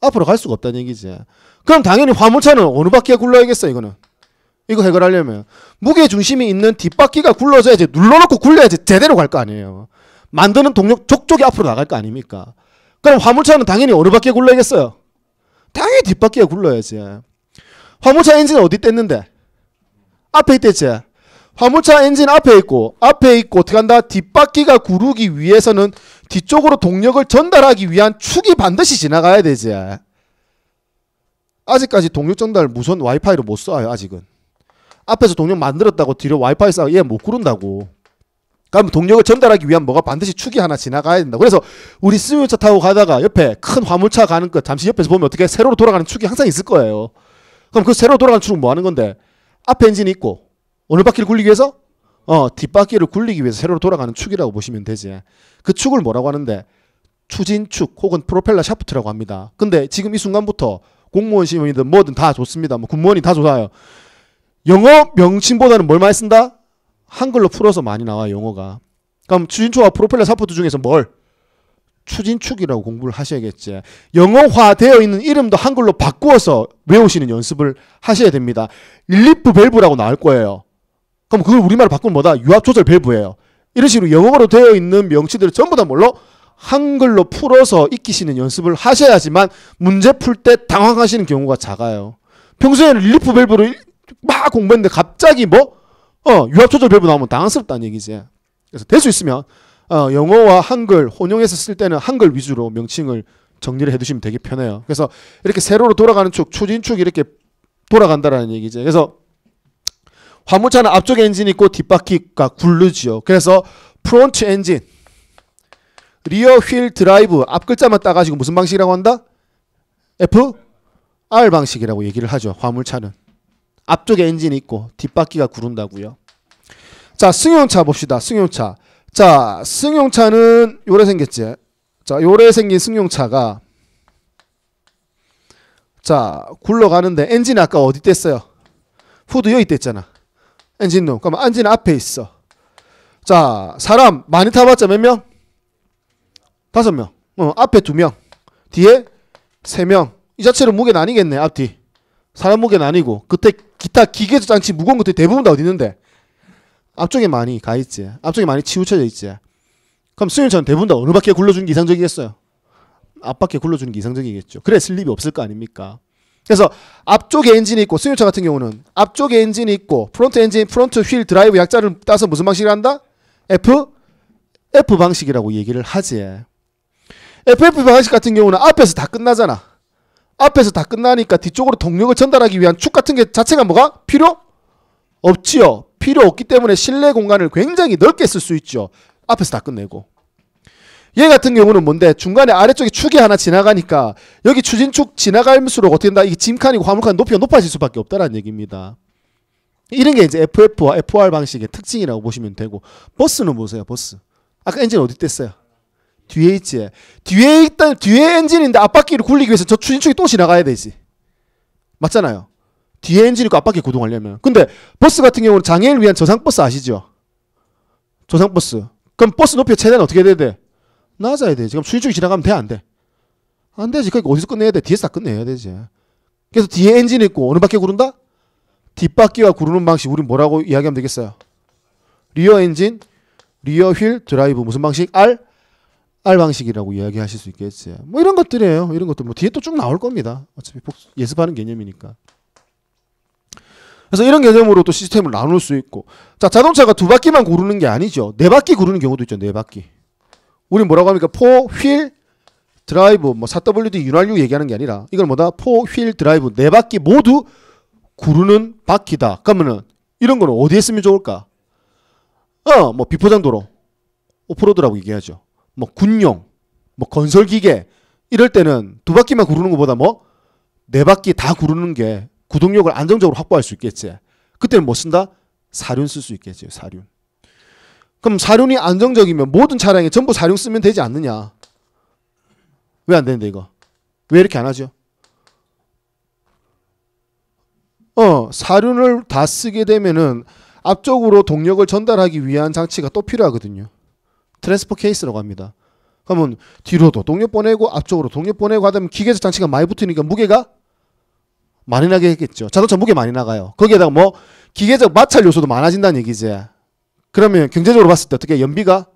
Speaker 1: 앞으로 갈 수가 없다는 얘기지. 그럼 당연히 화물차는 어느 바퀴가 굴러야겠어, 이거는. 이거 해결하려면. 무게 중심이 있는 뒷바퀴가 굴러져야지, 눌러놓고 굴려야지 제대로 갈 거 아니에요. 만드는 동력 족족이 앞으로 나갈 거 아닙니까? 그럼 화물차는 당연히 어느 바퀴에 굴러야겠어요? 당연히 뒷바퀴에 굴러야지. 화물차 엔진 어디 뗐는데? 앞에 있댔지. 화물차 엔진 앞에 있고, 앞에 있고, 어떻게 한다? 뒷바퀴가 구르기 위해서는 뒤쪽으로 동력을 전달하기 위한 축이 반드시 지나가야 되지. 아직까지 동력 전달 무선 와이파이로 못 써요. 아직은. 앞에서 동력 만들었다고 뒤로 와이파이 싸고 얘 못 구른다고. 그러면 동력을 전달하기 위한 뭐가 반드시 축이 하나 지나가야 된다. 그래서 우리 승용차 타고 가다가 옆에 큰 화물차 가는 거 잠시 옆에서 보면 어떻게 세로로 돌아가는 축이 항상 있을 거예요. 그럼 그 세로로 돌아가는 축은 뭐 하는 건데? 앞에 엔진이 있고 오늘 바퀴를 굴리기 위해서 어, 뒷바퀴를 굴리기 위해서 세로로 돌아가는 축이라고 보시면 되지. 그 축을 뭐라고 하는데 추진축 혹은 프로펠러 샤프트라고 합니다. 근데 지금 이 순간부터 공무원 시험이든 뭐든 다 좋습니다. 뭐 군무원이 다 좋아요. 영어 명칭보다는 뭘 많이 쓴다? 한글로 풀어서 많이 나와 요 영어가. 그럼 추진축과 프로펠러 샤프트 중에서 뭘? 추진축이라고 공부를 하셔야겠지. 영어화 되어 있는 이름도 한글로 바꾸어서 외우시는 연습을 하셔야 됩니다. 릴리프 밸브라고 나올 거예요. 그럼 그걸 우리말로 바꾸면 뭐다? 유압조절 밸브예요. 이런 식으로 영어로 되어 있는 명치들을 전부 다 뭘로? 한글로 풀어서 익히시는 연습을 하셔야지만 문제 풀 때 당황하시는 경우가 작아요. 평소에는 릴리프 밸브를막 공부했는데 갑자기 뭐? 어, 유압조절 밸브 나오면 당황스럽다는 얘기지. 그래서 될 수 있으면 어, 영어와 한글 혼용해서 쓸 때는 한글 위주로 명칭을 정리를 해두시면 되게 편해요. 그래서 이렇게 세로로 돌아가는 축, 추진축 이렇게 돌아간다라는 얘기죠. 그래서 화물차는 앞쪽 엔진이 있고 뒷바퀴가 굴르지요. 그래서 프론트 엔진, 리어 휠 드라이브 앞 글자만 따가지고 무슨 방식이라고 한다? F R 방식이라고 얘기를 하죠. 화물차는 앞쪽에 엔진이 있고 뒷바퀴가 구른다고요. 자, 승용차 봅시다. 승용차. 자, 승용차는 요래 생겼지. 자, 요래 생긴 승용차가 자, 굴러가는데 엔진 아까 어디 뗐어요 후드 여기 댔잖아. 엔진룸. 그럼 안지 앞에 있어. 자, 사람 많이 타봤자 몇 명? 다섯 명. 어, 앞에 두 명. 뒤에 세 명. 이 자체로 무게는 아니겠네, 앞뒤. 사람 무게는 아니고. 그때 기타 기계 도 장치 무거운 것들 대부분 다 어디 있는데? 앞쪽에 많이 가 있지. 앞쪽에 많이 치우쳐져 있지. 그럼 수윤처럼 대부분 다 어느 바퀴 굴러주는 게 이상적이겠어요? 앞바퀴 굴러주는 게 이상적이겠죠. 그래 슬립이 없을 거 아닙니까? 그래서 앞쪽에 엔진이 있고 승용차 같은 경우는 앞쪽에 엔진이 있고 프론트 엔진, 프론트 휠 드라이브 약자를 따서 무슨 방식을 한다? F F 방식이라고 얘기를 하지. FF 방식 같은 경우는 앞에서 다 끝나잖아. 앞에서 다 끝나니까 뒤쪽으로 동력을 전달하기 위한 축 같은 게 자체가 뭐가 필요 없지요. 필요 없기 때문에 실내 공간을 굉장히 넓게 쓸 수 있죠. 앞에서 다 끝내고. 얘 같은 경우는 뭔데 중간에 아래쪽에 축이 하나 지나가니까 여기 추진축 지나갈수록 어떻게 된다 이게 짐칸이고 화물칸 높이가 높아질 수밖에 없다라는 얘기입니다 이런 게 이제 FF와 FR 방식의 특징이라고 보시면 되고 버스는 보세요 버스 아까 엔진 어디 뗐어요 뒤에 있지 뒤에 있던 뒤에 엔진인데 앞바퀴를 굴리기 위해서 저 추진축이 또 지나가야 되지 맞잖아요 뒤에 엔진 있고 앞바퀴 구동하려면 근데 버스 같은 경우는 장애인을 위한 저상버스 아시죠 저상버스 그럼 버스 높이가 최대한 어떻게 돼야 돼 낮아야 돼. 지금 수일축이 지나가면 돼, 안 돼? 안 되지. 그러니까 어디서 끝내야 돼? 뒤에서 다 끝내야 되지. 그래서 뒤에 엔진 있고 어느 바퀴 구른다? 뒷바퀴와 구르는 방식 우리 뭐라고 이야기하면 되겠어요? 리어 엔진, 리어 휠, 드라이브 무슨 방식? R? R 방식이라고 이야기하실 수 있겠지. 뭐 이런 것들이에요. 이런 것들 뭐 뒤에 또 쭉 나올 겁니다. 어차피 예습하는 개념이니까. 그래서 이런 개념으로 또 시스템을 나눌 수 있고 자 자동차가 두 바퀴만 구르는게 아니죠 네 바퀴 구르는 경우도 있죠 네 바퀴 우리 뭐라고 합니까? 포, 휠, 드라이브, 뭐 4WD, 윤활유 얘기하는 게 아니라 이걸 뭐다? 포, 휠, 드라이브 네 바퀴 모두 구르는 바퀴다. 그러면은 이런 거는 어디에 쓰면 좋을까? 어, 뭐 비포장 도로, 오프로드라고 얘기하죠. 뭐 군용, 뭐 건설 기계 이럴 때는 두 바퀴만 구르는 것보다 뭐 네 바퀴 다 구르는 게 구동력을 안정적으로 확보할 수 있겠지. 그때는 뭐 쓴다? 사륜 쓸 수 있겠지. 사륜. 그럼 사륜이 안정적이면 모든 차량에 전부 사륜 쓰면 되지 않느냐? 왜 안 되는데 이거? 왜 이렇게 안 하죠? 어, 사륜을 다 쓰게 되면은 앞쪽으로 동력을 전달하기 위한 장치가 또 필요하거든요. 트랜스퍼 케이스라고 합니다. 그러면 뒤로도 동력 보내고 앞쪽으로 동력 보내고 하다 보면 기계적 장치가 많이 붙으니까 무게가 많이 나게 했겠죠. 자동차 무게 많이 나가요. 거기에다가 뭐 기계적 마찰 요소도 많아진다는 얘기지. 그러면 경제적으로 봤을 때 어떻게 연비가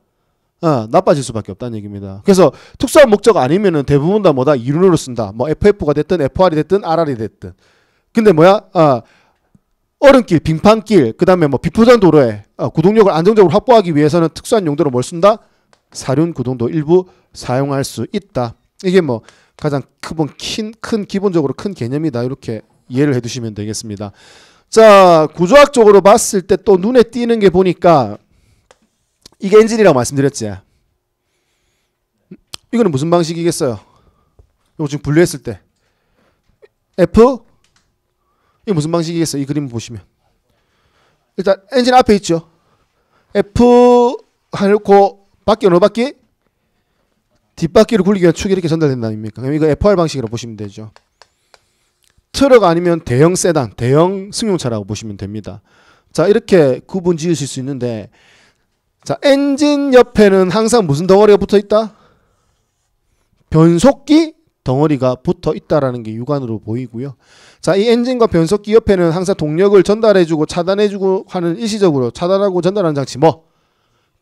Speaker 1: 어, 나빠질 수밖에 없다는 얘기입니다. 그래서 특수한 목적 아니면은 대부분 다 뭐다 이론으로 쓴다. 뭐 FF가 됐든 FR이 됐든 RR이 됐든. 근데 뭐야? 어, 얼음길, 빙판길, 그다음에 뭐 비포장 도로에 어, 구동력을 안정적으로 확보하기 위해서는 특수한 용도로 뭘 쓴다? 사륜 구동도 일부 사용할 수 있다. 이게 뭐 가장 큰, 큰 기본적으로 큰 개념이다. 이렇게 이해를 해두시면 되겠습니다. 자 구조학적으로 봤을 때 또 눈에 띄는 게 보니까 이게 엔진이라고 말씀드렸지 이거는 무슨 방식이겠어요 이거 지금 분류했을 때 F 이 무슨 방식이겠어요 이 그림 보시면 일단 엔진 앞에 있죠 F 해놓고 바퀴 어느 바퀴 뒷바퀴를 굴리기 위한 축이 이렇게 전달된다 아닙니까 그럼 이거 FR 방식이라 보시면 되죠 트럭 아니면 대형 세단, 대형 승용차라고 보시면 됩니다. 자, 이렇게 구분 지으실 수 있는데 자, 엔진 옆에는 항상 무슨 덩어리가 붙어 있다? 변속기 덩어리가 붙어 있다라는 게 육안으로 보이고요. 자, 이 엔진과 변속기 옆에는 항상 동력을 전달해주고 차단해주고 하는 일시적으로 차단하고 전달하는 장치 뭐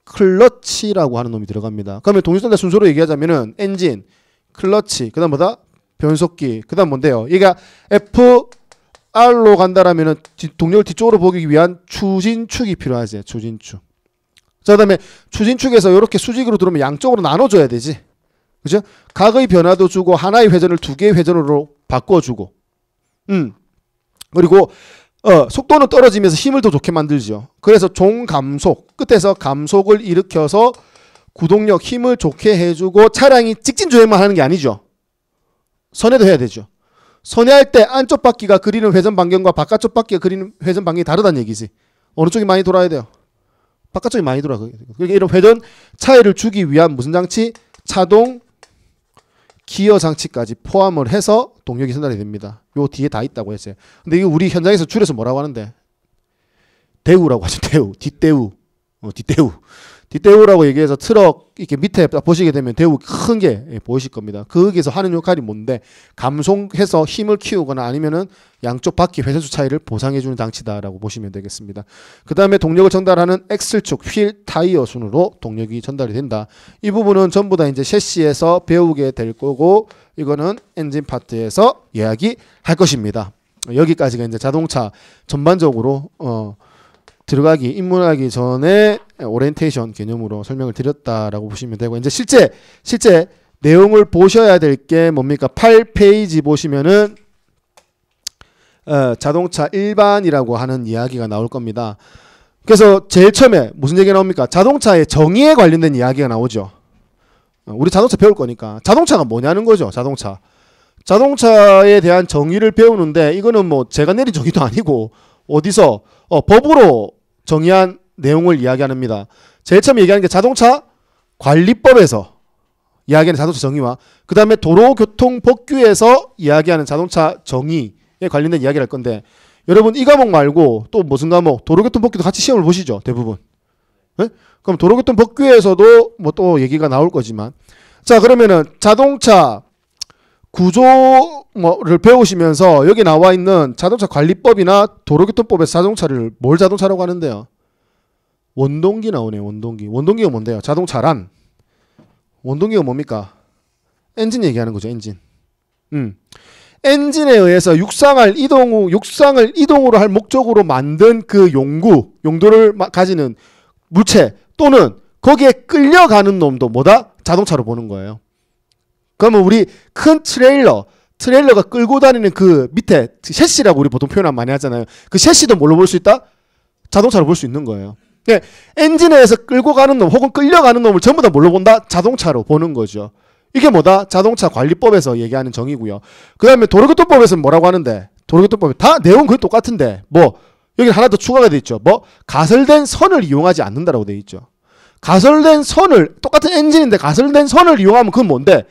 Speaker 1: 클러치라고 하는 놈이 들어갑니다. 그러면 동일전달 순서로 얘기하자면은 엔진, 클러치, 그다음 뭐다 변속기. 그 다음 뭔데요? 얘가 F, R로 간다라면은 동력을 뒤쪽으로 보기 위한 추진축이 필요하지. 추진축. 자, 그 다음에 추진축에서 이렇게 수직으로 들어오면 양쪽으로 나눠줘야 되지. 그죠? 각의 변화도 주고 하나의 회전을 두 개의 회전으로 바꿔주고. 음. 그리고 어, 속도는 떨어지면서 힘을 더 좋게 만들죠. 그래서 종감속 끝에서 감속을 일으켜서 구동력 힘을 좋게 해주고 차량이 직진 조행만 하는 게 아니죠. 선회도 해야 되죠. 선회할 때 안쪽 바퀴가 그리는 회전 반경과 바깥쪽 바퀴가 그리는 회전 반경이 다르다는 얘기지. 어느 쪽이 많이 돌아야 돼요? 바깥쪽이 많이 돌아. 그러니까 이런 회전 차이를 주기 위한 무슨 장치? 차동 기어 장치까지 포함을 해서 동력이 선달이 됩니다. 요 뒤에 다 있다고 했어요. 근데 이거 우리 현장에서 줄여서 뭐라고 하는데? 대우라고 하죠. 대우. 뒷대우. 어, 뒷대우. 뒷대우라고 얘기해서 트럭 이렇게 밑에 보시게 되면 대우 큰게 예, 보이실 겁니다. 거기서 하는 역할이 뭔데 감송해서 힘을 키우거나 아니면은 양쪽 바퀴 회전수 차이를 보상해주는 장치다라고 보시면 되겠습니다. 그 다음에 동력을 전달하는 엑셀축 휠 타이어 순으로 동력이 전달이 된다. 이 부분은 전부 다 이제 셰시에서 배우게 될 거고 이거는 엔진 파트에서 예약이 할 것입니다. 여기까지가 이제 자동차 전반적으로 어. 들어가기 입문하기 전에 오리엔테이션 개념으로 설명을 드렸다라고 보시면 되고 이제 실제 실제 내용을 보셔야 될 게 뭡니까? 8페이지 보시면은 어, 자동차 일반이라고 하는 이야기가 나올 겁니다. 그래서 제일 처음에 무슨 얘기가 나옵니까? 자동차의 정의에 관련된 이야기가 나오죠. 어, 우리 자동차 배울 거니까 자동차가 뭐냐는 거죠. 자동차. 자동차에 대한 정의를 배우는데 이거는 뭐 제가 내린 정의도 아니고 어디서 어, 법으로 정의한 내용을 이야기합니다. 제일 처음 얘기하는 게 자동차 관리법에서 이야기하는 자동차 정의와 그 다음에 도로교통법규에서 이야기하는 자동차 정의에 관련된 이야기를 할 건데 여러분 이 과목 말고 또 무슨 과목 도로교통법규도 같이 시험을 보시죠 대부분 네? 그럼 도로교통법규에서도 뭐 또 얘기가 나올 거지만 자 그러면은 자동차 구조를 배우시면서 여기 나와 있는 자동차 관리법이나 도로교통법에서 자동차를 뭘 자동차라고 하는데요? 원동기 나오네요. 원동기. 원동기가 뭔데요? 자동차란 원동기가 뭡니까? 엔진 얘기하는 거죠. 엔진. 음. 엔진에 의해서 육상을 이동 육상을 이동으로 할 목적으로 만든 그 용구, 용도를 가지는 물체 또는 거기에 끌려가는 놈도 뭐다? 자동차로 보는 거예요. 그러면 우리 큰 트레일러 트레일러가 끌고 다니는 그 밑에 셰시라고 우리 보통 표현 을 많이 하잖아요. 그 셰시도 뭘로 볼 수 있다? 자동차로 볼 수 있는 거예요. 그 엔진에서 끌고 가는 놈 혹은 끌려가는 놈을 전부 다 뭘로 본다? 자동차로 보는 거죠. 이게 뭐다? 자동차 관리법에서 얘기하는 정의고요. 그 다음에 도로교통법에서는 뭐라고 하는데? 도로교통법 다 내용 그 똑같은데 뭐 여기 하나 더 추가가 돼 있죠. 뭐 가설된 선을 이용하지 않는다라고 돼 있죠. 가설된 선을 똑같은 엔진인데 가설된 선을 이용하면 그건 뭔데?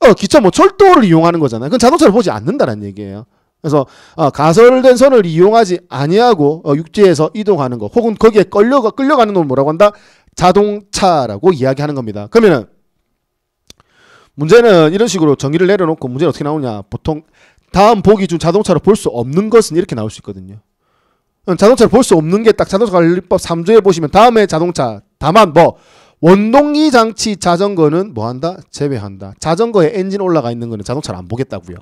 Speaker 1: 어, 기차 뭐 철도를 이용하는 거잖아요. 그건 자동차를 보지 않는다는 얘기예요. 그래서 어, 가설된 선을 이용하지 아니하고 어, 육지에서 이동하는 거 혹은 거기에 끌려 가 끌려가는 걸 뭐라고 한다? 자동차라고 이야기하는 겁니다. 그러면은 문제는 이런 식으로 정의를 내려놓고 문제는 어떻게 나오냐? 보통 다음 보기 중 자동차로 볼 수 없는 것은 이렇게 나올 수 있거든요. 어, 자동차를 볼 수 없는 게 딱 자동차 관리법 3조에 보시면 다음에 자동차 다만 뭐 원동기 장치 자전거는 뭐 한다? 제외한다. 자전거에 엔진 올라가 있는 거는 자동차를 안 보겠다고요.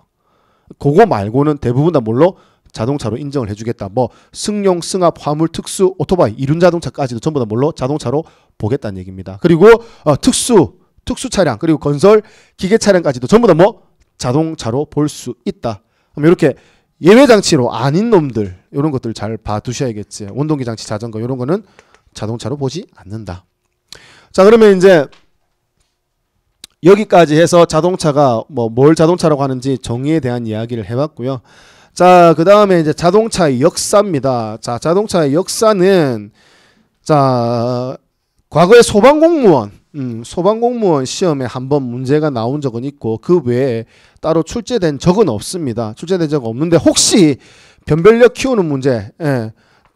Speaker 1: 그거 말고는 대부분 다 뭘로 자동차로 인정을 해주겠다. 뭐 승용, 승합, 화물, 특수, 오토바이, 이륜 자동차까지도 전부 다 뭘로 자동차로 보겠다는 얘기입니다. 그리고 어, 특수, 특수 차량, 그리고 건설, 기계 차량까지도 전부 다 뭐 자동차로 볼 수 있다. 그럼 이렇게 예외 장치로 아닌 놈들 이런 것들 잘 봐두셔야겠지. 원동기 장치, 자전거 이런 거는 자동차로 보지 않는다. 자, 그러면 이제 여기까지 해서 자동차가 뭐 뭘 자동차라고 하는지 정의에 대한 이야기를 해봤고요. 자, 그 다음에 이제 자동차의 역사입니다. 자, 자동차의 역사는 자, 과거에 소방공무원, 음, 소방공무원 시험에 한번 문제가 나온 적은 있고 그 외에 따로 출제된 적은 없습니다. 출제된 적 없는데 혹시 변별력 키우는 문제, 예,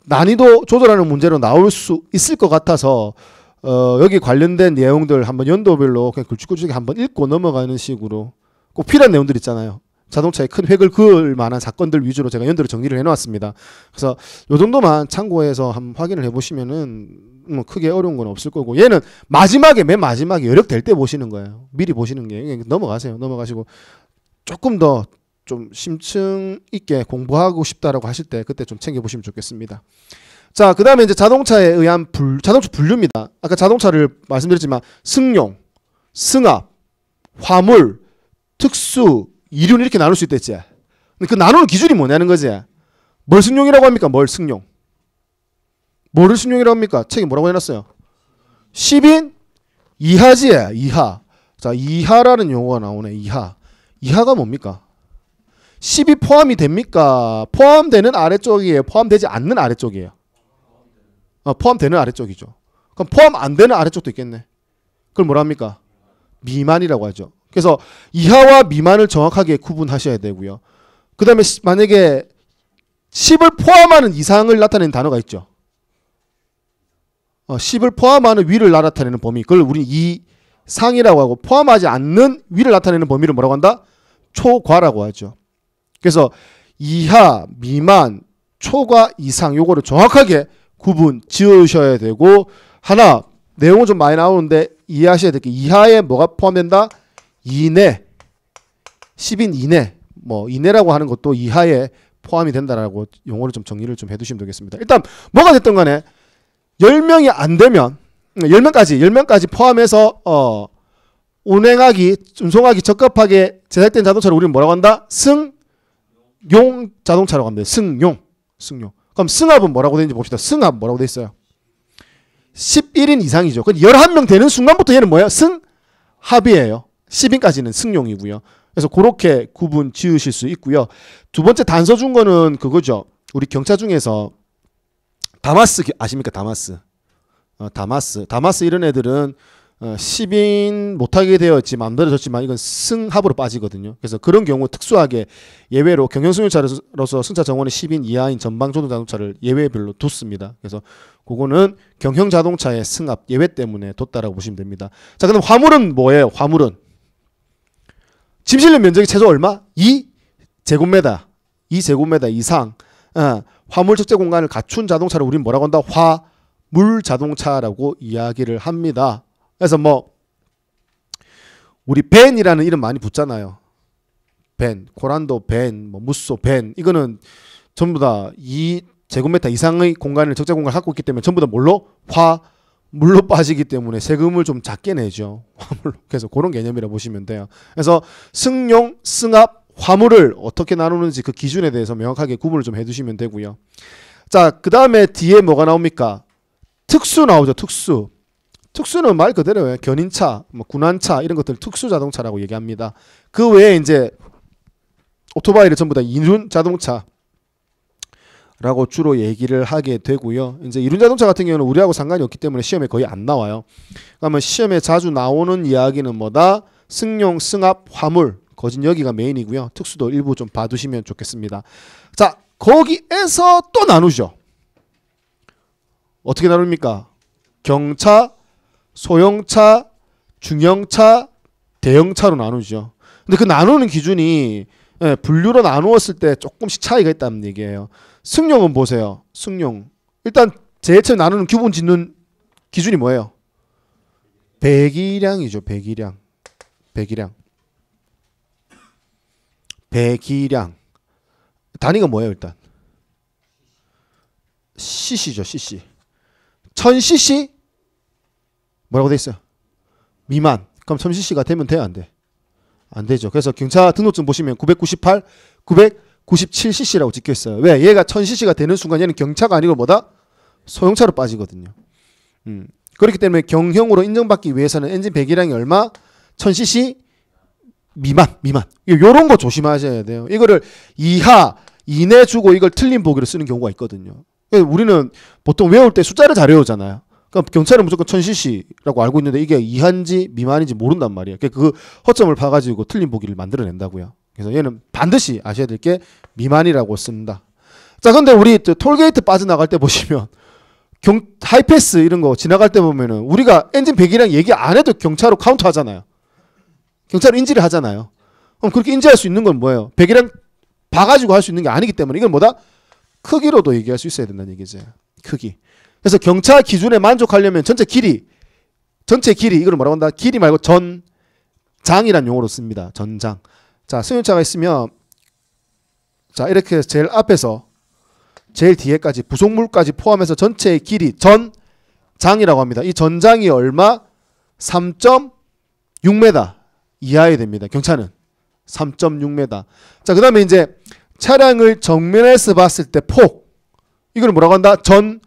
Speaker 1: 난이도 조절하는 문제로 나올 수 있을 것 같아서 어, 여기 관련된 내용들 한번 연도별로 그냥 굵직굵직 한번 읽고 넘어가는 식으로 꼭 필요한 내용들 있잖아요. 자동차에 큰 획을 그을 만한 사건들 위주로 제가 연도를 정리를 해놓았습니다. 그래서 요 정도만 참고해서 한번 확인을 해보시면은 뭐 크게 어려운 건 없을 거고 얘는 마지막에 맨 마지막에 여력될 때 보시는 거예요. 미리 보시는 게 넘어가세요. 넘어가시고 조금 더 좀 심층 있게 공부하고 싶다라고 하실 때 그때 좀 챙겨 보시면 좋겠습니다. 자, 그 다음에 이제 자동차에 의한 불, 자동차 분류입니다. 아까 자동차를 말씀드렸지만 승용, 승합, 화물, 특수, 이륜 이렇게 나눌 수 있다 지 근데 그 나누는 기준이 뭐냐는 거지. 뭘 승용이라고 합니까? 뭘 승용? 뭐를 승용이라고 합니까? 책에 뭐라고 해놨어요? 10인 이하지에 이하. 자, 이하라는 용어가 나오네. 이하. 이하가 뭡니까? 10이 포함이 됩니까? 포함되는 아래쪽이에요. 포함되지 않는 아래쪽이에요. 어, 포함되는 아래쪽이죠. 그럼 포함 안 되는 아래쪽도 있겠네. 그걸 뭐라합니까 미만이라고 하죠. 그래서 이하와 미만을 정확하게 구분하셔야 되고요. 그 다음에 만약에 10을 포함하는 이상을 나타내는 단어가 있죠. 어, 10을 포함하는 위를 나타내는 범위. 그걸 우리는 이상이라고 하고 포함하지 않는 위를 나타내는 범위를 뭐라고 한다? 초과라고 하죠. 그래서 이하, 미만, 초과, 이상 요거를 정확하게 구분 지으셔야 되고 하나 내용은 좀 많이 나오는데 이해하셔야 될게 이하에 뭐가 포함된다? 이내 10인 이내 뭐 이내라고 하는 것도 이하에 포함이 된다라고 용어를 좀 정리를 좀 해두시면 되겠습니다. 일단 뭐가 됐든 간에 10명이 안 되면 10명까지 10명까지 포함해서 어 운행하기 운송하기 적합하게 제작된 자동차를 우리는 뭐라고 한다? 승용 자동차라고 합니다. 승용 승용 그럼 승합은 뭐라고 되는지 봅시다. 승합 뭐라고 돼 있어요? 11인 이상이죠. 그럼 11명 되는 순간부터 얘는 뭐예요? 승합이에요. 10인까지는 승용이고요. 그래서 그렇게 구분 지으실 수 있고요. 두 번째 단서 준 거는 그거죠. 우리 경차 중에서 다마스 아십니까? 다마스. 어, 다마스. 다마스 이런 애들은 어, 10인 못하게 되었지 만들어졌지만 이건 승합으로 빠지거든요. 그래서 그런 경우 특수하게 예외로 경영승용차로서 승차 정원이 10인 이하인 전방조동 자동차를 예외별로 뒀습니다. 그래서 그거는 경형 자동차의 승합 예외 때문에 뒀다라고 보시면 됩니다. 자, 그럼 화물은 뭐예요? 화물은 짐 실는 면적이 최소 얼마? 2 제곱미터, 2 제곱미터 이상 어, 화물 적재 공간을 갖춘 자동차를 우리는 뭐라고 한다? 화물 자동차라고 이야기를 합니다. 그래서 뭐 우리 벤이라는 이름 많이 붙잖아요. 벤, 고란도 벤, 뭐 무쏘 벤 이거는 전부 다 이 제곱미터 이상의 공간을 적재 공간을 갖고 있기 때문에 전부 다 뭘로 화 물로 빠지기 때문에 세금을 좀 작게 내죠. (laughs) 화물로. 그래서 그런 개념이라 보시면 돼요. 그래서 승용, 승합, 화물을 어떻게 나누는지 그 기준에 대해서 명확하게 구분을 좀 해두시면 되고요. 자, 그 다음에 뒤에 뭐가 나옵니까? 특수 나오죠. 특수. 특수는 말 그대로 견인차, 뭐 군안차 이런 것들 특수 자동차라고 얘기합니다. 그 외에 이제 오토바이를 전부 다 이륜 자동차 라고 주로 얘기를 하게 되고요. 이제 이륜 자동차 같은 경우는 우리하고 상관이 없기 때문에 시험에 거의 안 나와요. 그러면 시험에 자주 나오는 이야기는 뭐다? 승용, 승합, 화물, 거진 여기가 메인이고요. 특수도 일부 좀 봐두시면 좋겠습니다. 자, 거기에서 또 나누죠. 어떻게 나눕니까? 경차, 소형차, 중형차, 대형차로 나누죠. 근데 그 나누는 기준이 예, 분류로 나누었을 때 조금씩 차이가 있다는 얘기예요. 승용은 보세요. 승용. 일단 제일 처음 나누는 기본 짓는 기준이 뭐예요? 배기량이죠. 배기량. 배기량. 배기량. 단위가 뭐예요, 일단? cc죠, cc. 1000cc? 뭐라고 돼 있어요? 미만. 그럼 30시가 되면 돼요, 안 돼? 안 되죠. 그래서 경차 등록증 보시면 998, 997cc라고 찍혀 있어요. 왜? 얘가 1000cc가 되는 순간 얘는 경차가 아니고 뭐다? 소형차로 빠지거든요. 음. 그렇기 때문에 경형으로 인정받기 위해서는 엔진 배기량이 얼마? 1000cc 미만, 미만. 요런 거 조심하셔야 돼요. 이거를 이하, 이내 주고 이걸 틀린 보기로 쓰는 경우가 있거든요. 우리는 보통 외울 때 숫자를 잘 외우잖아요. 그러니까 경찰은 무조건 1000cc라고 알고 있는데 이게 이한지 미만인지 모른단 말이에요. 그러니까 그 허점을 봐가지고 틀린 보기를 만들어낸다고요. 그래서 얘는 반드시 아셔야 될 게 미만이라고 니다 자, 근데 우리 톨게이트 빠져나갈 때 보시면 경, 하이패스 이런 거 지나갈 때 보면은 우리가 엔진 배기량 얘기 안 해도 경찰로 카운트 하잖아요. 경찰 인지를 하잖아요. 그럼 그렇게 인지할 수 있는 건 뭐예요? 배기량 봐가지고 할 수 있는 게 아니기 때문에 이건 뭐다? 크기로도 얘기할 수 있어야 된다는 얘기죠. 크기. 그래서 경차 기준에 만족하려면 전체 길이 전체 길이 이걸 뭐라고 한다? 길이 말고 전장이란 용어로 씁니다. 전장. 자, 승용차가 있으면 자, 이렇게 제일 앞에서 제일 뒤에까지 부속물까지 포함해서 전체의 길이 전장이라고 합니다. 이 전장이 얼마? 3.6m 이하에 됩니다. 경차는 3.6m. 자, 그다음에 이제 차량을 정면에서 봤을 때 폭. 이걸 뭐라고 한다? 전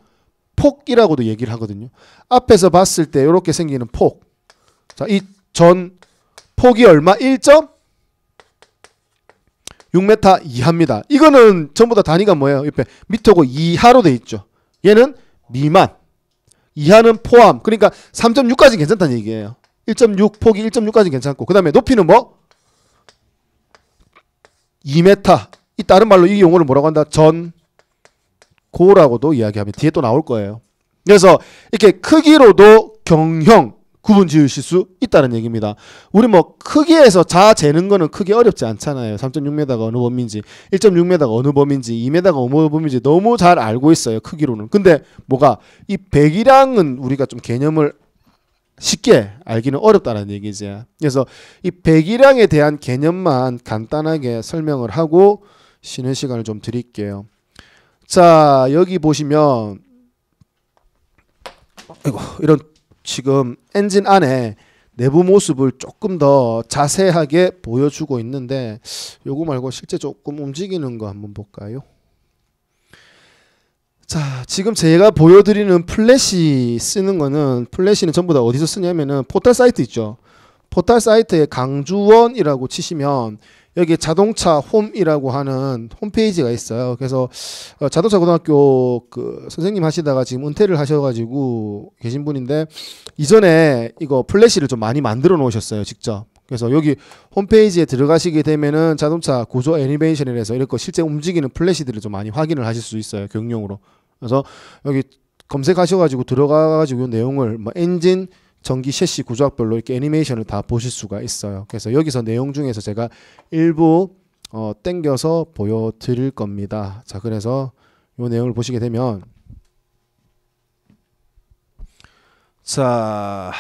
Speaker 1: 폭이라고도 얘기를 하거든요. 앞에서 봤을 때 이렇게 생기는 폭. 자, 이 전 폭이 얼마? 1.6m 이하입니다. 이거는 전부 다 단위가 뭐예요? 옆에 미터고 이하로 돼 있죠. 얘는 미만. 이하는 포함. 그러니까 3.6까지 괜찮다는 얘기예요. 1.6 폭이 1.6까지 괜찮고 그다음에 높이는 뭐 2m. 이 다른 말로 이 용어를 뭐라고 한다? 전 고라고도 이야기하면 뒤에 또 나올 거예요. 그래서 이렇게 크기로도 경형 구분 지으실 수 있다는 얘기입니다. 우리 뭐 크기에서 자 재는 거는 크게 어렵지 않잖아요. 3.6m가 어느 범위인지, 1.6m가 어느 범위인지, 2m가 어느 범위인지 너무 잘 알고 있어요. 크기로는. 근데 뭐가 이 배기량은 우리가 좀 개념을 쉽게 알기는 어렵다는 얘기죠 그래서 이 배기량에 대한 개념만 간단하게 설명을 하고 쉬는 시간을 좀 드릴게요. 자 여기 보시면 이고 이런 지금 엔진 안에 내부 모습을 조금 더 자세하게 보여주고 있는데 요거 말고 실제 조금 움직이는 거 한번 볼까요? 자 지금 제가 보여드리는 플래시 쓰는 거는 플래시는 전부 다 어디서 쓰냐면은 포털 사이트 있죠 포털 사이트에 강주원이라고 치시면 여기 자동차 홈이라고 하는 홈페이지가 있어요. 그래서 어, 자동차 고등학교 그 선생님 하시다가 지금 은퇴를 하셔가지고 계신 분인데 이전에 이거 플래시를 좀 많이 만들어 놓으셨어요. 직접. 그래서 여기 홈페이지에 들어가시게 되면은 자동차 구조 애니메이션이라서 이렇게 실제 움직이는 플래시들을 좀 많이 확인을 하실 수 있어요. 경용으로. 그래서 여기 검색하셔가지고 들어가가지고 내용을 뭐 엔진 전기 셰시 구조학별로 이렇게 애니메이션을 다 보실 수가 있어요. 그래서 여기서 내용 중에서 제가 일부 어, 땡겨서 보여드릴 겁니다. 자, 그래서 이 내용을 보시게 되면 자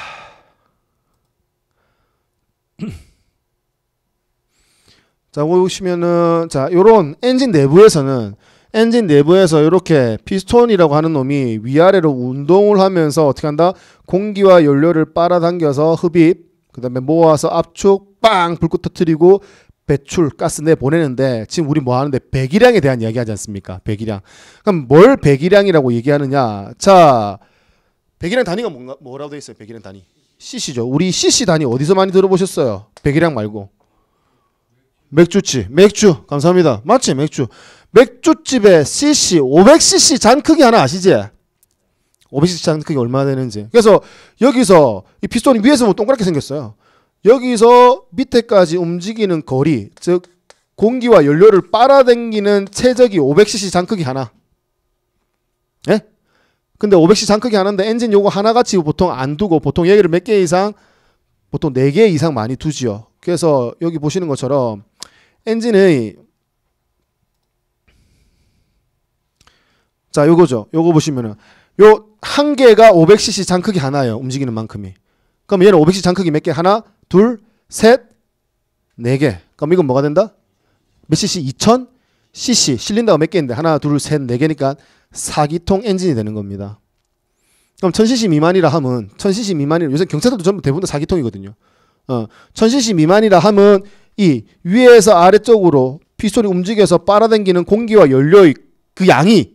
Speaker 1: (clears throat) 자, 보시면은 자, 요런 엔진 내부에서는 엔진 내부에서 이렇게 피스톤이라고 하는 놈이 위아래로 운동을 하면서 어떻게 한다? 공기와 연료를 빨아당겨서 흡입, 그 다음에 모아서 압축, 빵! 불꽃 터뜨리고 배출 가스 내 보내는데 지금 우리 뭐 하는데 배기량에 대한 이야기 하지 않습니까? 배기량. 그럼 뭘 배기량이라고 얘기하느냐? 자, 배기량 단위가 뭔가 뭐라고 돼 있어요? 배기량 단위. cc죠. 우리 cc 단위 어디서 많이 들어보셨어요? 배기량 말고. 맥주치 맥주 감사합니다 맞지 맥주 맥주집에 cc 500cc 잔 크기 하나 아시지 500cc 잔 크기 얼마나 되는지 그래서 여기서 이 피스톤이 위에서 뭐 동그랗게 생겼어요 여기서 밑에까지 움직이는 거리 즉 공기와 연료를 빨아당기는 최적이 500cc 잔 크기 하나 예? 근데 500cc 잔 크기 하나인데 엔진 요거 하나같이 보통 안 두고 보통 얘기를 몇 개 이상 보통 4개 이상 많이 두지요 그래서 여기 보시는 것처럼 엔진의 자 요거죠. 요거 보시면은 요 한 개가 500cc 장 크기 하나예요. 움직이는 만큼이. 그럼 얘는 500cc 장 크기 몇 개? 하나, 둘, 셋, 네 개. 그럼 이건 뭐가 된다? 몇 cc? 2000 cc. 실린더가 몇 개인데 하나, 둘, 셋, 네 개니까 4기통 엔진이 되는 겁니다. 그럼 1000cc 미만이라 하면 1000cc 미만이 라 요새 경차들도 전부 대부분 다 4기통이거든요. 어, 1000cc 미만이라 하면 이 위에서 아래쪽으로 피스톤이 움직여서 빨아당기는 공기와 연료의 그 양이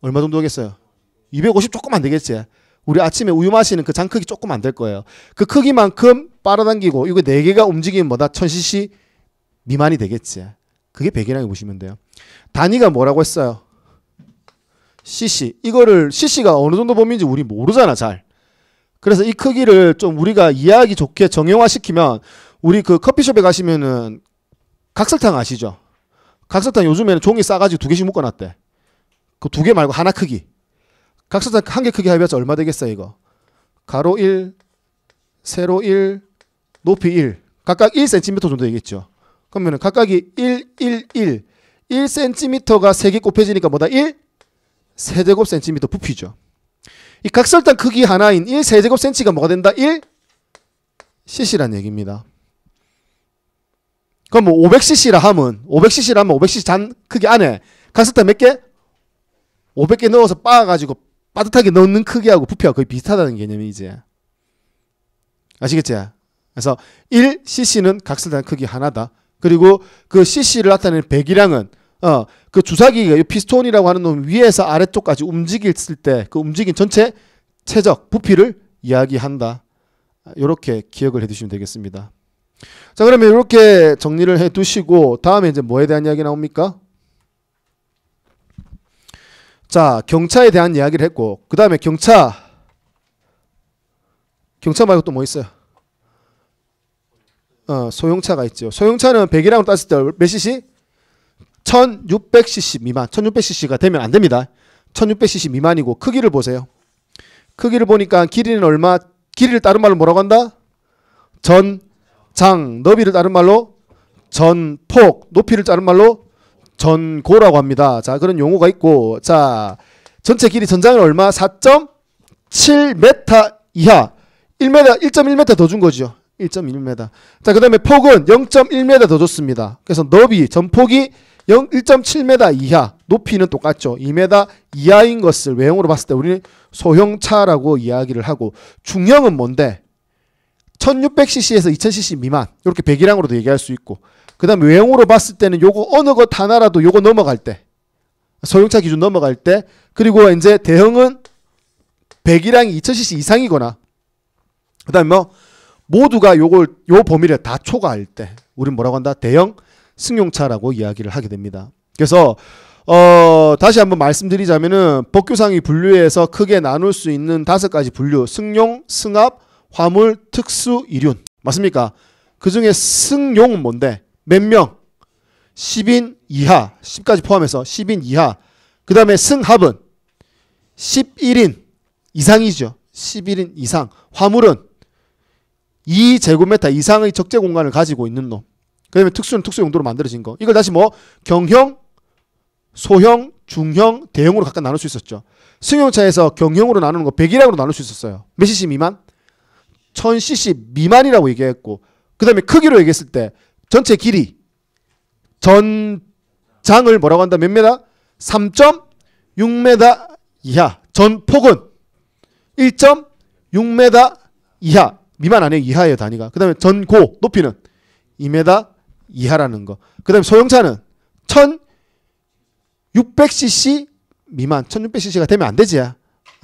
Speaker 1: 얼마 정도 되 겠어요 250 조금 안 되겠지. 우리 아침에 우유 마시는 그 장 크기 조금 안 될 거예요. 그 크기만큼 빨아당기고 이거 네 개가 움직이면 뭐다 1000cc 미만이 되겠지. 그게 배기량이 보시면 돼요. 단위가 뭐라고 했어요? cc. 이거를 cc가 어느 정도 범위인지 우리 모르잖아, 잘. 그래서 이 크기를 좀 우리가 이해하기 좋게 정형화시키면 우리 그 커피숍에 가시면은 각설탕 아시죠? 각설탕 요즘에는 종이 싸가지고 두 개씩 묶어놨대. 그 두 개 말고 하나 크기. 각설탕 한 개 크기 합해봤자 얼마 되겠어 이거? 가로 1, 세로 1, 높이 1. 각각 1cm 정도 되겠죠. 그러면 각각이 1, 1, 1. 1cm가 3개 곱해지니까 뭐다? 1 세제곱 센티미터 부피죠. 이 각설탕 크기 하나인 1 세제곱 센치가 뭐가 된다? 1 cc란 얘기입니다. 그럼 뭐 500cc라 하면 500cc라 하면 500cc 잔 크기 안에 카스타 몇 개? 500개 넣어서 빻아가지고 빠듯하게 넣는 크기하고 부피가 거의 비슷하다는 개념이 이제 아시겠지? 그래서 1cc는 각설단 크기 하나다. 그리고 그 cc를 나타내는 배기량은 어, 그 주사기가 이 피스톤이라고 하는 놈 위에서 아래쪽까지 움직일 때 그 움직인 전체 최적 부피를 이야기한다. 이렇게 아, 기억을 해두시면 되겠습니다. 자 그러면 이렇게 정리를 해 두시고 다음에 이제 뭐에 대한 이야기 나옵니까? 자 경차에 대한 이야기를 했고 그 다음에 경차 경차 말고 또 뭐 있어요? 어, 소형차가 있죠. 소형차는 100이라고 따을때몇 cc? 1600cc 미만. 1600cc가 되면 안 됩니다. 1600cc 미만이고 크기를 보세요. 크기를 보니까 길이는 얼마? 길이를 다른 말로 뭐라고 한다? 전 장, 너비를 다른 말로 전폭, 높이를 다른 말로 전고라고 합니다. 자, 그런 용어가 있고 자, 전체 길이 전장은 얼마? 4.7m 이하. 1m, 1.1m 더 준 거죠. 1.1m. 자, 그 다음에 폭은 0.1m 더 줬습니다. 그래서 너비, 전폭이 0, 1.7m 이하, 높이는 똑같죠. 2m 이하인 것을 외형으로 봤을 때 우리는 소형차라고 이야기를 하고 중형은 뭔데? 1600cc에서 2000cc 미만 이렇게 배기량으로도 얘기할 수 있고 그 다음 외형으로 봤을 때는 요거 어느 것 하나라도 요거 넘어갈 때 소형차 기준 넘어갈 때 그리고 이제 대형은 배기량이 2000cc 이상이거나 그 다음에 뭐 모두가 요걸 요 범위를 다 초과할 때 우린 뭐라고 한다 대형 승용차라고 이야기를 하게 됩니다 그래서 어, 다시 한번 말씀드리자면은 법규상이 분류해서 크게 나눌 수 있는 다섯 가지 분류 승용 승합 화물 특수 이륜 맞습니까? 그 중에 승용 은 뭔데? 몇 명? 10인 이하 10까지 포함해서 10인 이하 그 다음에 승합은 11인 이상이죠 11인 이상 화물은 2제곱미터 이상의 적재 공간을 가지고 있는 놈그 다음에 특수는 특수 용도로 만들어진 거 이걸 다시 뭐 경형 소형 중형 대형으로 각각 나눌 수 있었죠 승용차에서 경형으로 나누는 거 100이라고 나눌 수 있었어요 몇 cc 미만? 1000cc 미만이라고 얘기했고 그 다음에 크기로 얘기했을 때 전체 길이 전 장을 뭐라고 한다 몇 메다? 3.6m 이하 전 폭은 1.6m 이하 미만 아니에요 이하예요 단위가 그 다음에 전고 높이는 2m 이하라는 거그 다음에 소형차는 1600cc 미만 1600cc가 되면 안 되지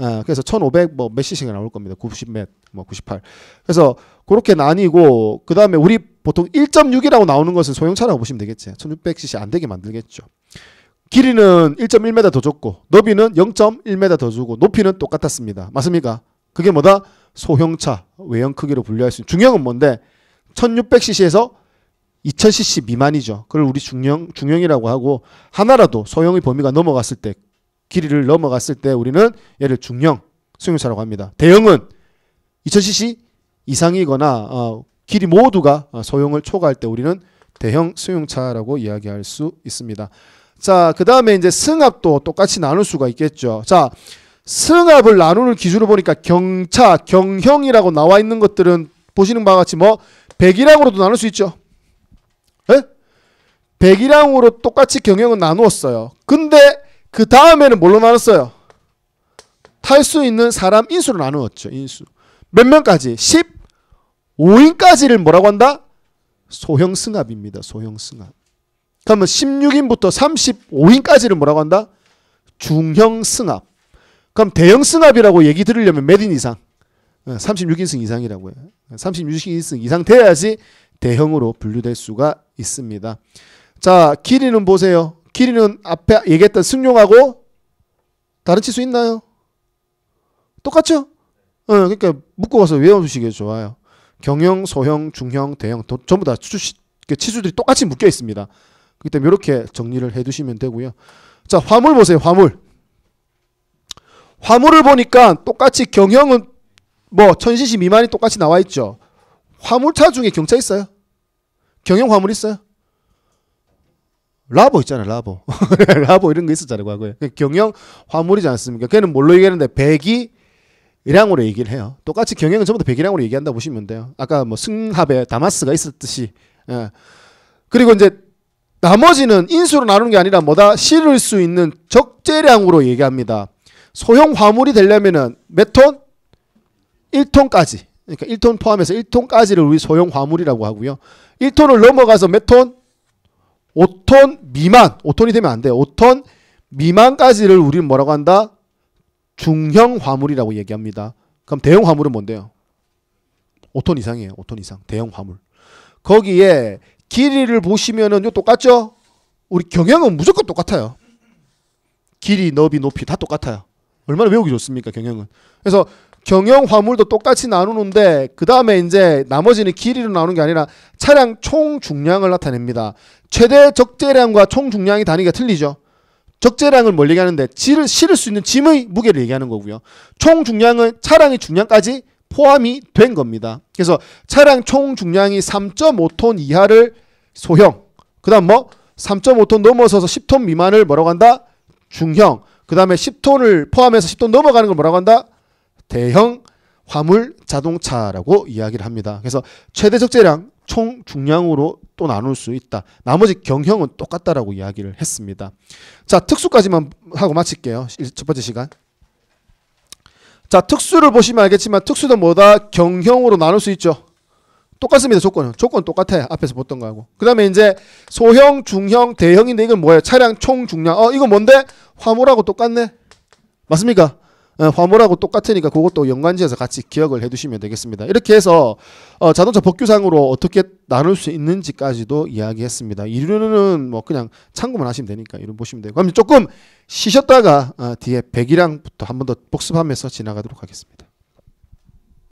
Speaker 1: 예, 그래서 1500뭐몇 cc가 나올 겁니다. 90몇, 뭐 98. 그래서 그렇게 나뉘고 그 다음에 우리 보통 1.6이라고 나오는 것은 소형차라고 보시면 되겠죠 1600cc 안 되게 만들겠죠. 길이는 1.1m 더 줬고 너비는 0.1m 더 주고 높이는 똑같았습니다. 맞습니까? 그게 뭐다? 소형차 외형 크기로 분류할 수 있는 중형은 뭔데? 1600cc에서 2000cc 미만이죠. 그걸 우리 중형 중형이라고 하고 하나라도 소형의 범위가 넘어갔을 때 길이를 넘어갔을 때 우리는 얘를 중형 승용차라고 합니다. 대형은 2000cc 이상이거나 어, 길이 모두가 어, 소형을 초과할 때 우리는 대형 승용차라고 이야기할 수 있습니다. 자, 그 다음에 이제 승합도 똑같이 나눌 수가 있겠죠. 자, 승합을 나누는 기준으로 보니까 경차, 경형이라고 나와 있는 것들은 보시는 바와 같이 뭐배이랑으로도 나눌 수 있죠. 예? 배기량으로 똑같이 경형은 나누었어요. 근데 그 다음에는 뭘로 나눴어요? 탈 수 있는 사람 인수로 나누었죠. 인수. 몇 명까지? 15인까지를 뭐라고 한다? 소형 승합입니다. 소형 승합. 그러면 16인부터 35인까지를 뭐라고 한다? 중형 승합. 그럼 대형 승합이라고 얘기 들으려면 몇 인 이상? 36인승 어, 이상이라고요. 36인승 이상 돼야지 대형으로 분류될 수가 있습니다. 자, 길이는 보세요. 길이는 앞에 얘기했던 승용하고 다른 치수 있나요? 똑같죠? 어, 그러니까 묶어서외워주시기 좋아요. 경형, 소형, 중형, 대형 도, 전부 다 추시, 그 치수들이 똑같이 묶여 있습니다. 그렇기 때문에 이렇게 정리를 해두시면 되고요. 자 화물 보세요. 화물. 화물을 보니까 똑같이 경형은 뭐1 0 0 0 미만이 똑같이 나와 있죠. 화물차 중에 경차 있어요? 경형 화물 있어요? 라보 있잖아요, 라보. (laughs) 라보 이런 거 있었잖아요, 과거에. 그 경영 화물이지 않습니까? 걔는 뭘로 얘기하는데, 백이 이량으로 얘기를 해요. 똑같이 경영은 전부 다 백이량으로 얘기한다 보시면 돼요. 아까 뭐 승합에 다마스가 있었듯이. 예. 그리고 이제 나머지는 인수로 나누는 게 아니라 뭐다 실을 수 있는 적재량으로 얘기합니다. 소형 화물이 되려면은 몇 톤? 1톤까지. 그러니까 1톤 포함해서 1톤까지를 우리 소형 화물이라고 하고요. 1톤을 넘어가서 몇 톤? 5톤 미만, 5톤이 되면 안 돼요. 5톤 미만까지를 우리는 뭐라고 한다? 중형 화물이라고 얘기합니다. 그럼 대형 화물은 뭔데요? 5톤 이상이에요. 5톤 이상. 대형 화물. 거기에 길이를 보시면은 똑같죠? 우리 경영은 무조건 똑같아요. 길이, 너비, 높이 다 똑같아요. 얼마나 외우기 좋습니까, 경영은 그래서 경영 화물도 똑같이 나누는데 그 다음에 이제 나머지는 길이로 나누는 게 아니라 차량 총 중량을 나타냅니다. 최대 적재량과 총 중량의 단위가 틀리죠. 적재량을 뭘 얘기하는데 지를 실을 수 있는 짐의 무게를 얘기하는 거고요. 총 중량은 차량의 중량까지 포함이 된 겁니다. 그래서 차량 총 중량이 3.5톤 이하를 소형. 그다음 뭐 3.5톤 넘어서서 10톤 미만을 뭐라고 한다? 중형. 그다음에 10톤을 포함해서 10톤 넘어가는 걸 뭐라고 한다? 대형 화물 자동차라고 이야기를 합니다. 그래서 최대 적재량 총 중량으로 또 나눌 수 있다. 나머지 경형은 똑같다라고 이야기를 했습니다. 자, 특수까지만 하고 마칠게요. 첫 번째 시간. 자, 특수를 보시면 알겠지만 특수도 뭐다 경형으로 나눌 수 있죠. 똑같습니다. 조건은. 조건 똑같아. 앞에서 봤던 거하고. 그 다음에 이제 소형, 중형, 대형인데 이건 뭐예요? 차량 총 중량. 어, 이거 뭔데? 화물하고 똑같네. 맞습니까? 어, 화물하고 똑같으니까 그것도 연관지어서 같이 기억을 해두시면 되겠습니다. 이렇게 해서 어, 자동차 법규상으로 어떻게 나눌 수 있는지까지도 이야기했습니다. 이류는 뭐 그냥 참고만 하시면 되니까 이름 보시면 되고 그럼 조금 쉬셨다가 어, 뒤에 배기량부터 한 번 더 복습하면서 지나가도록 하겠습니다.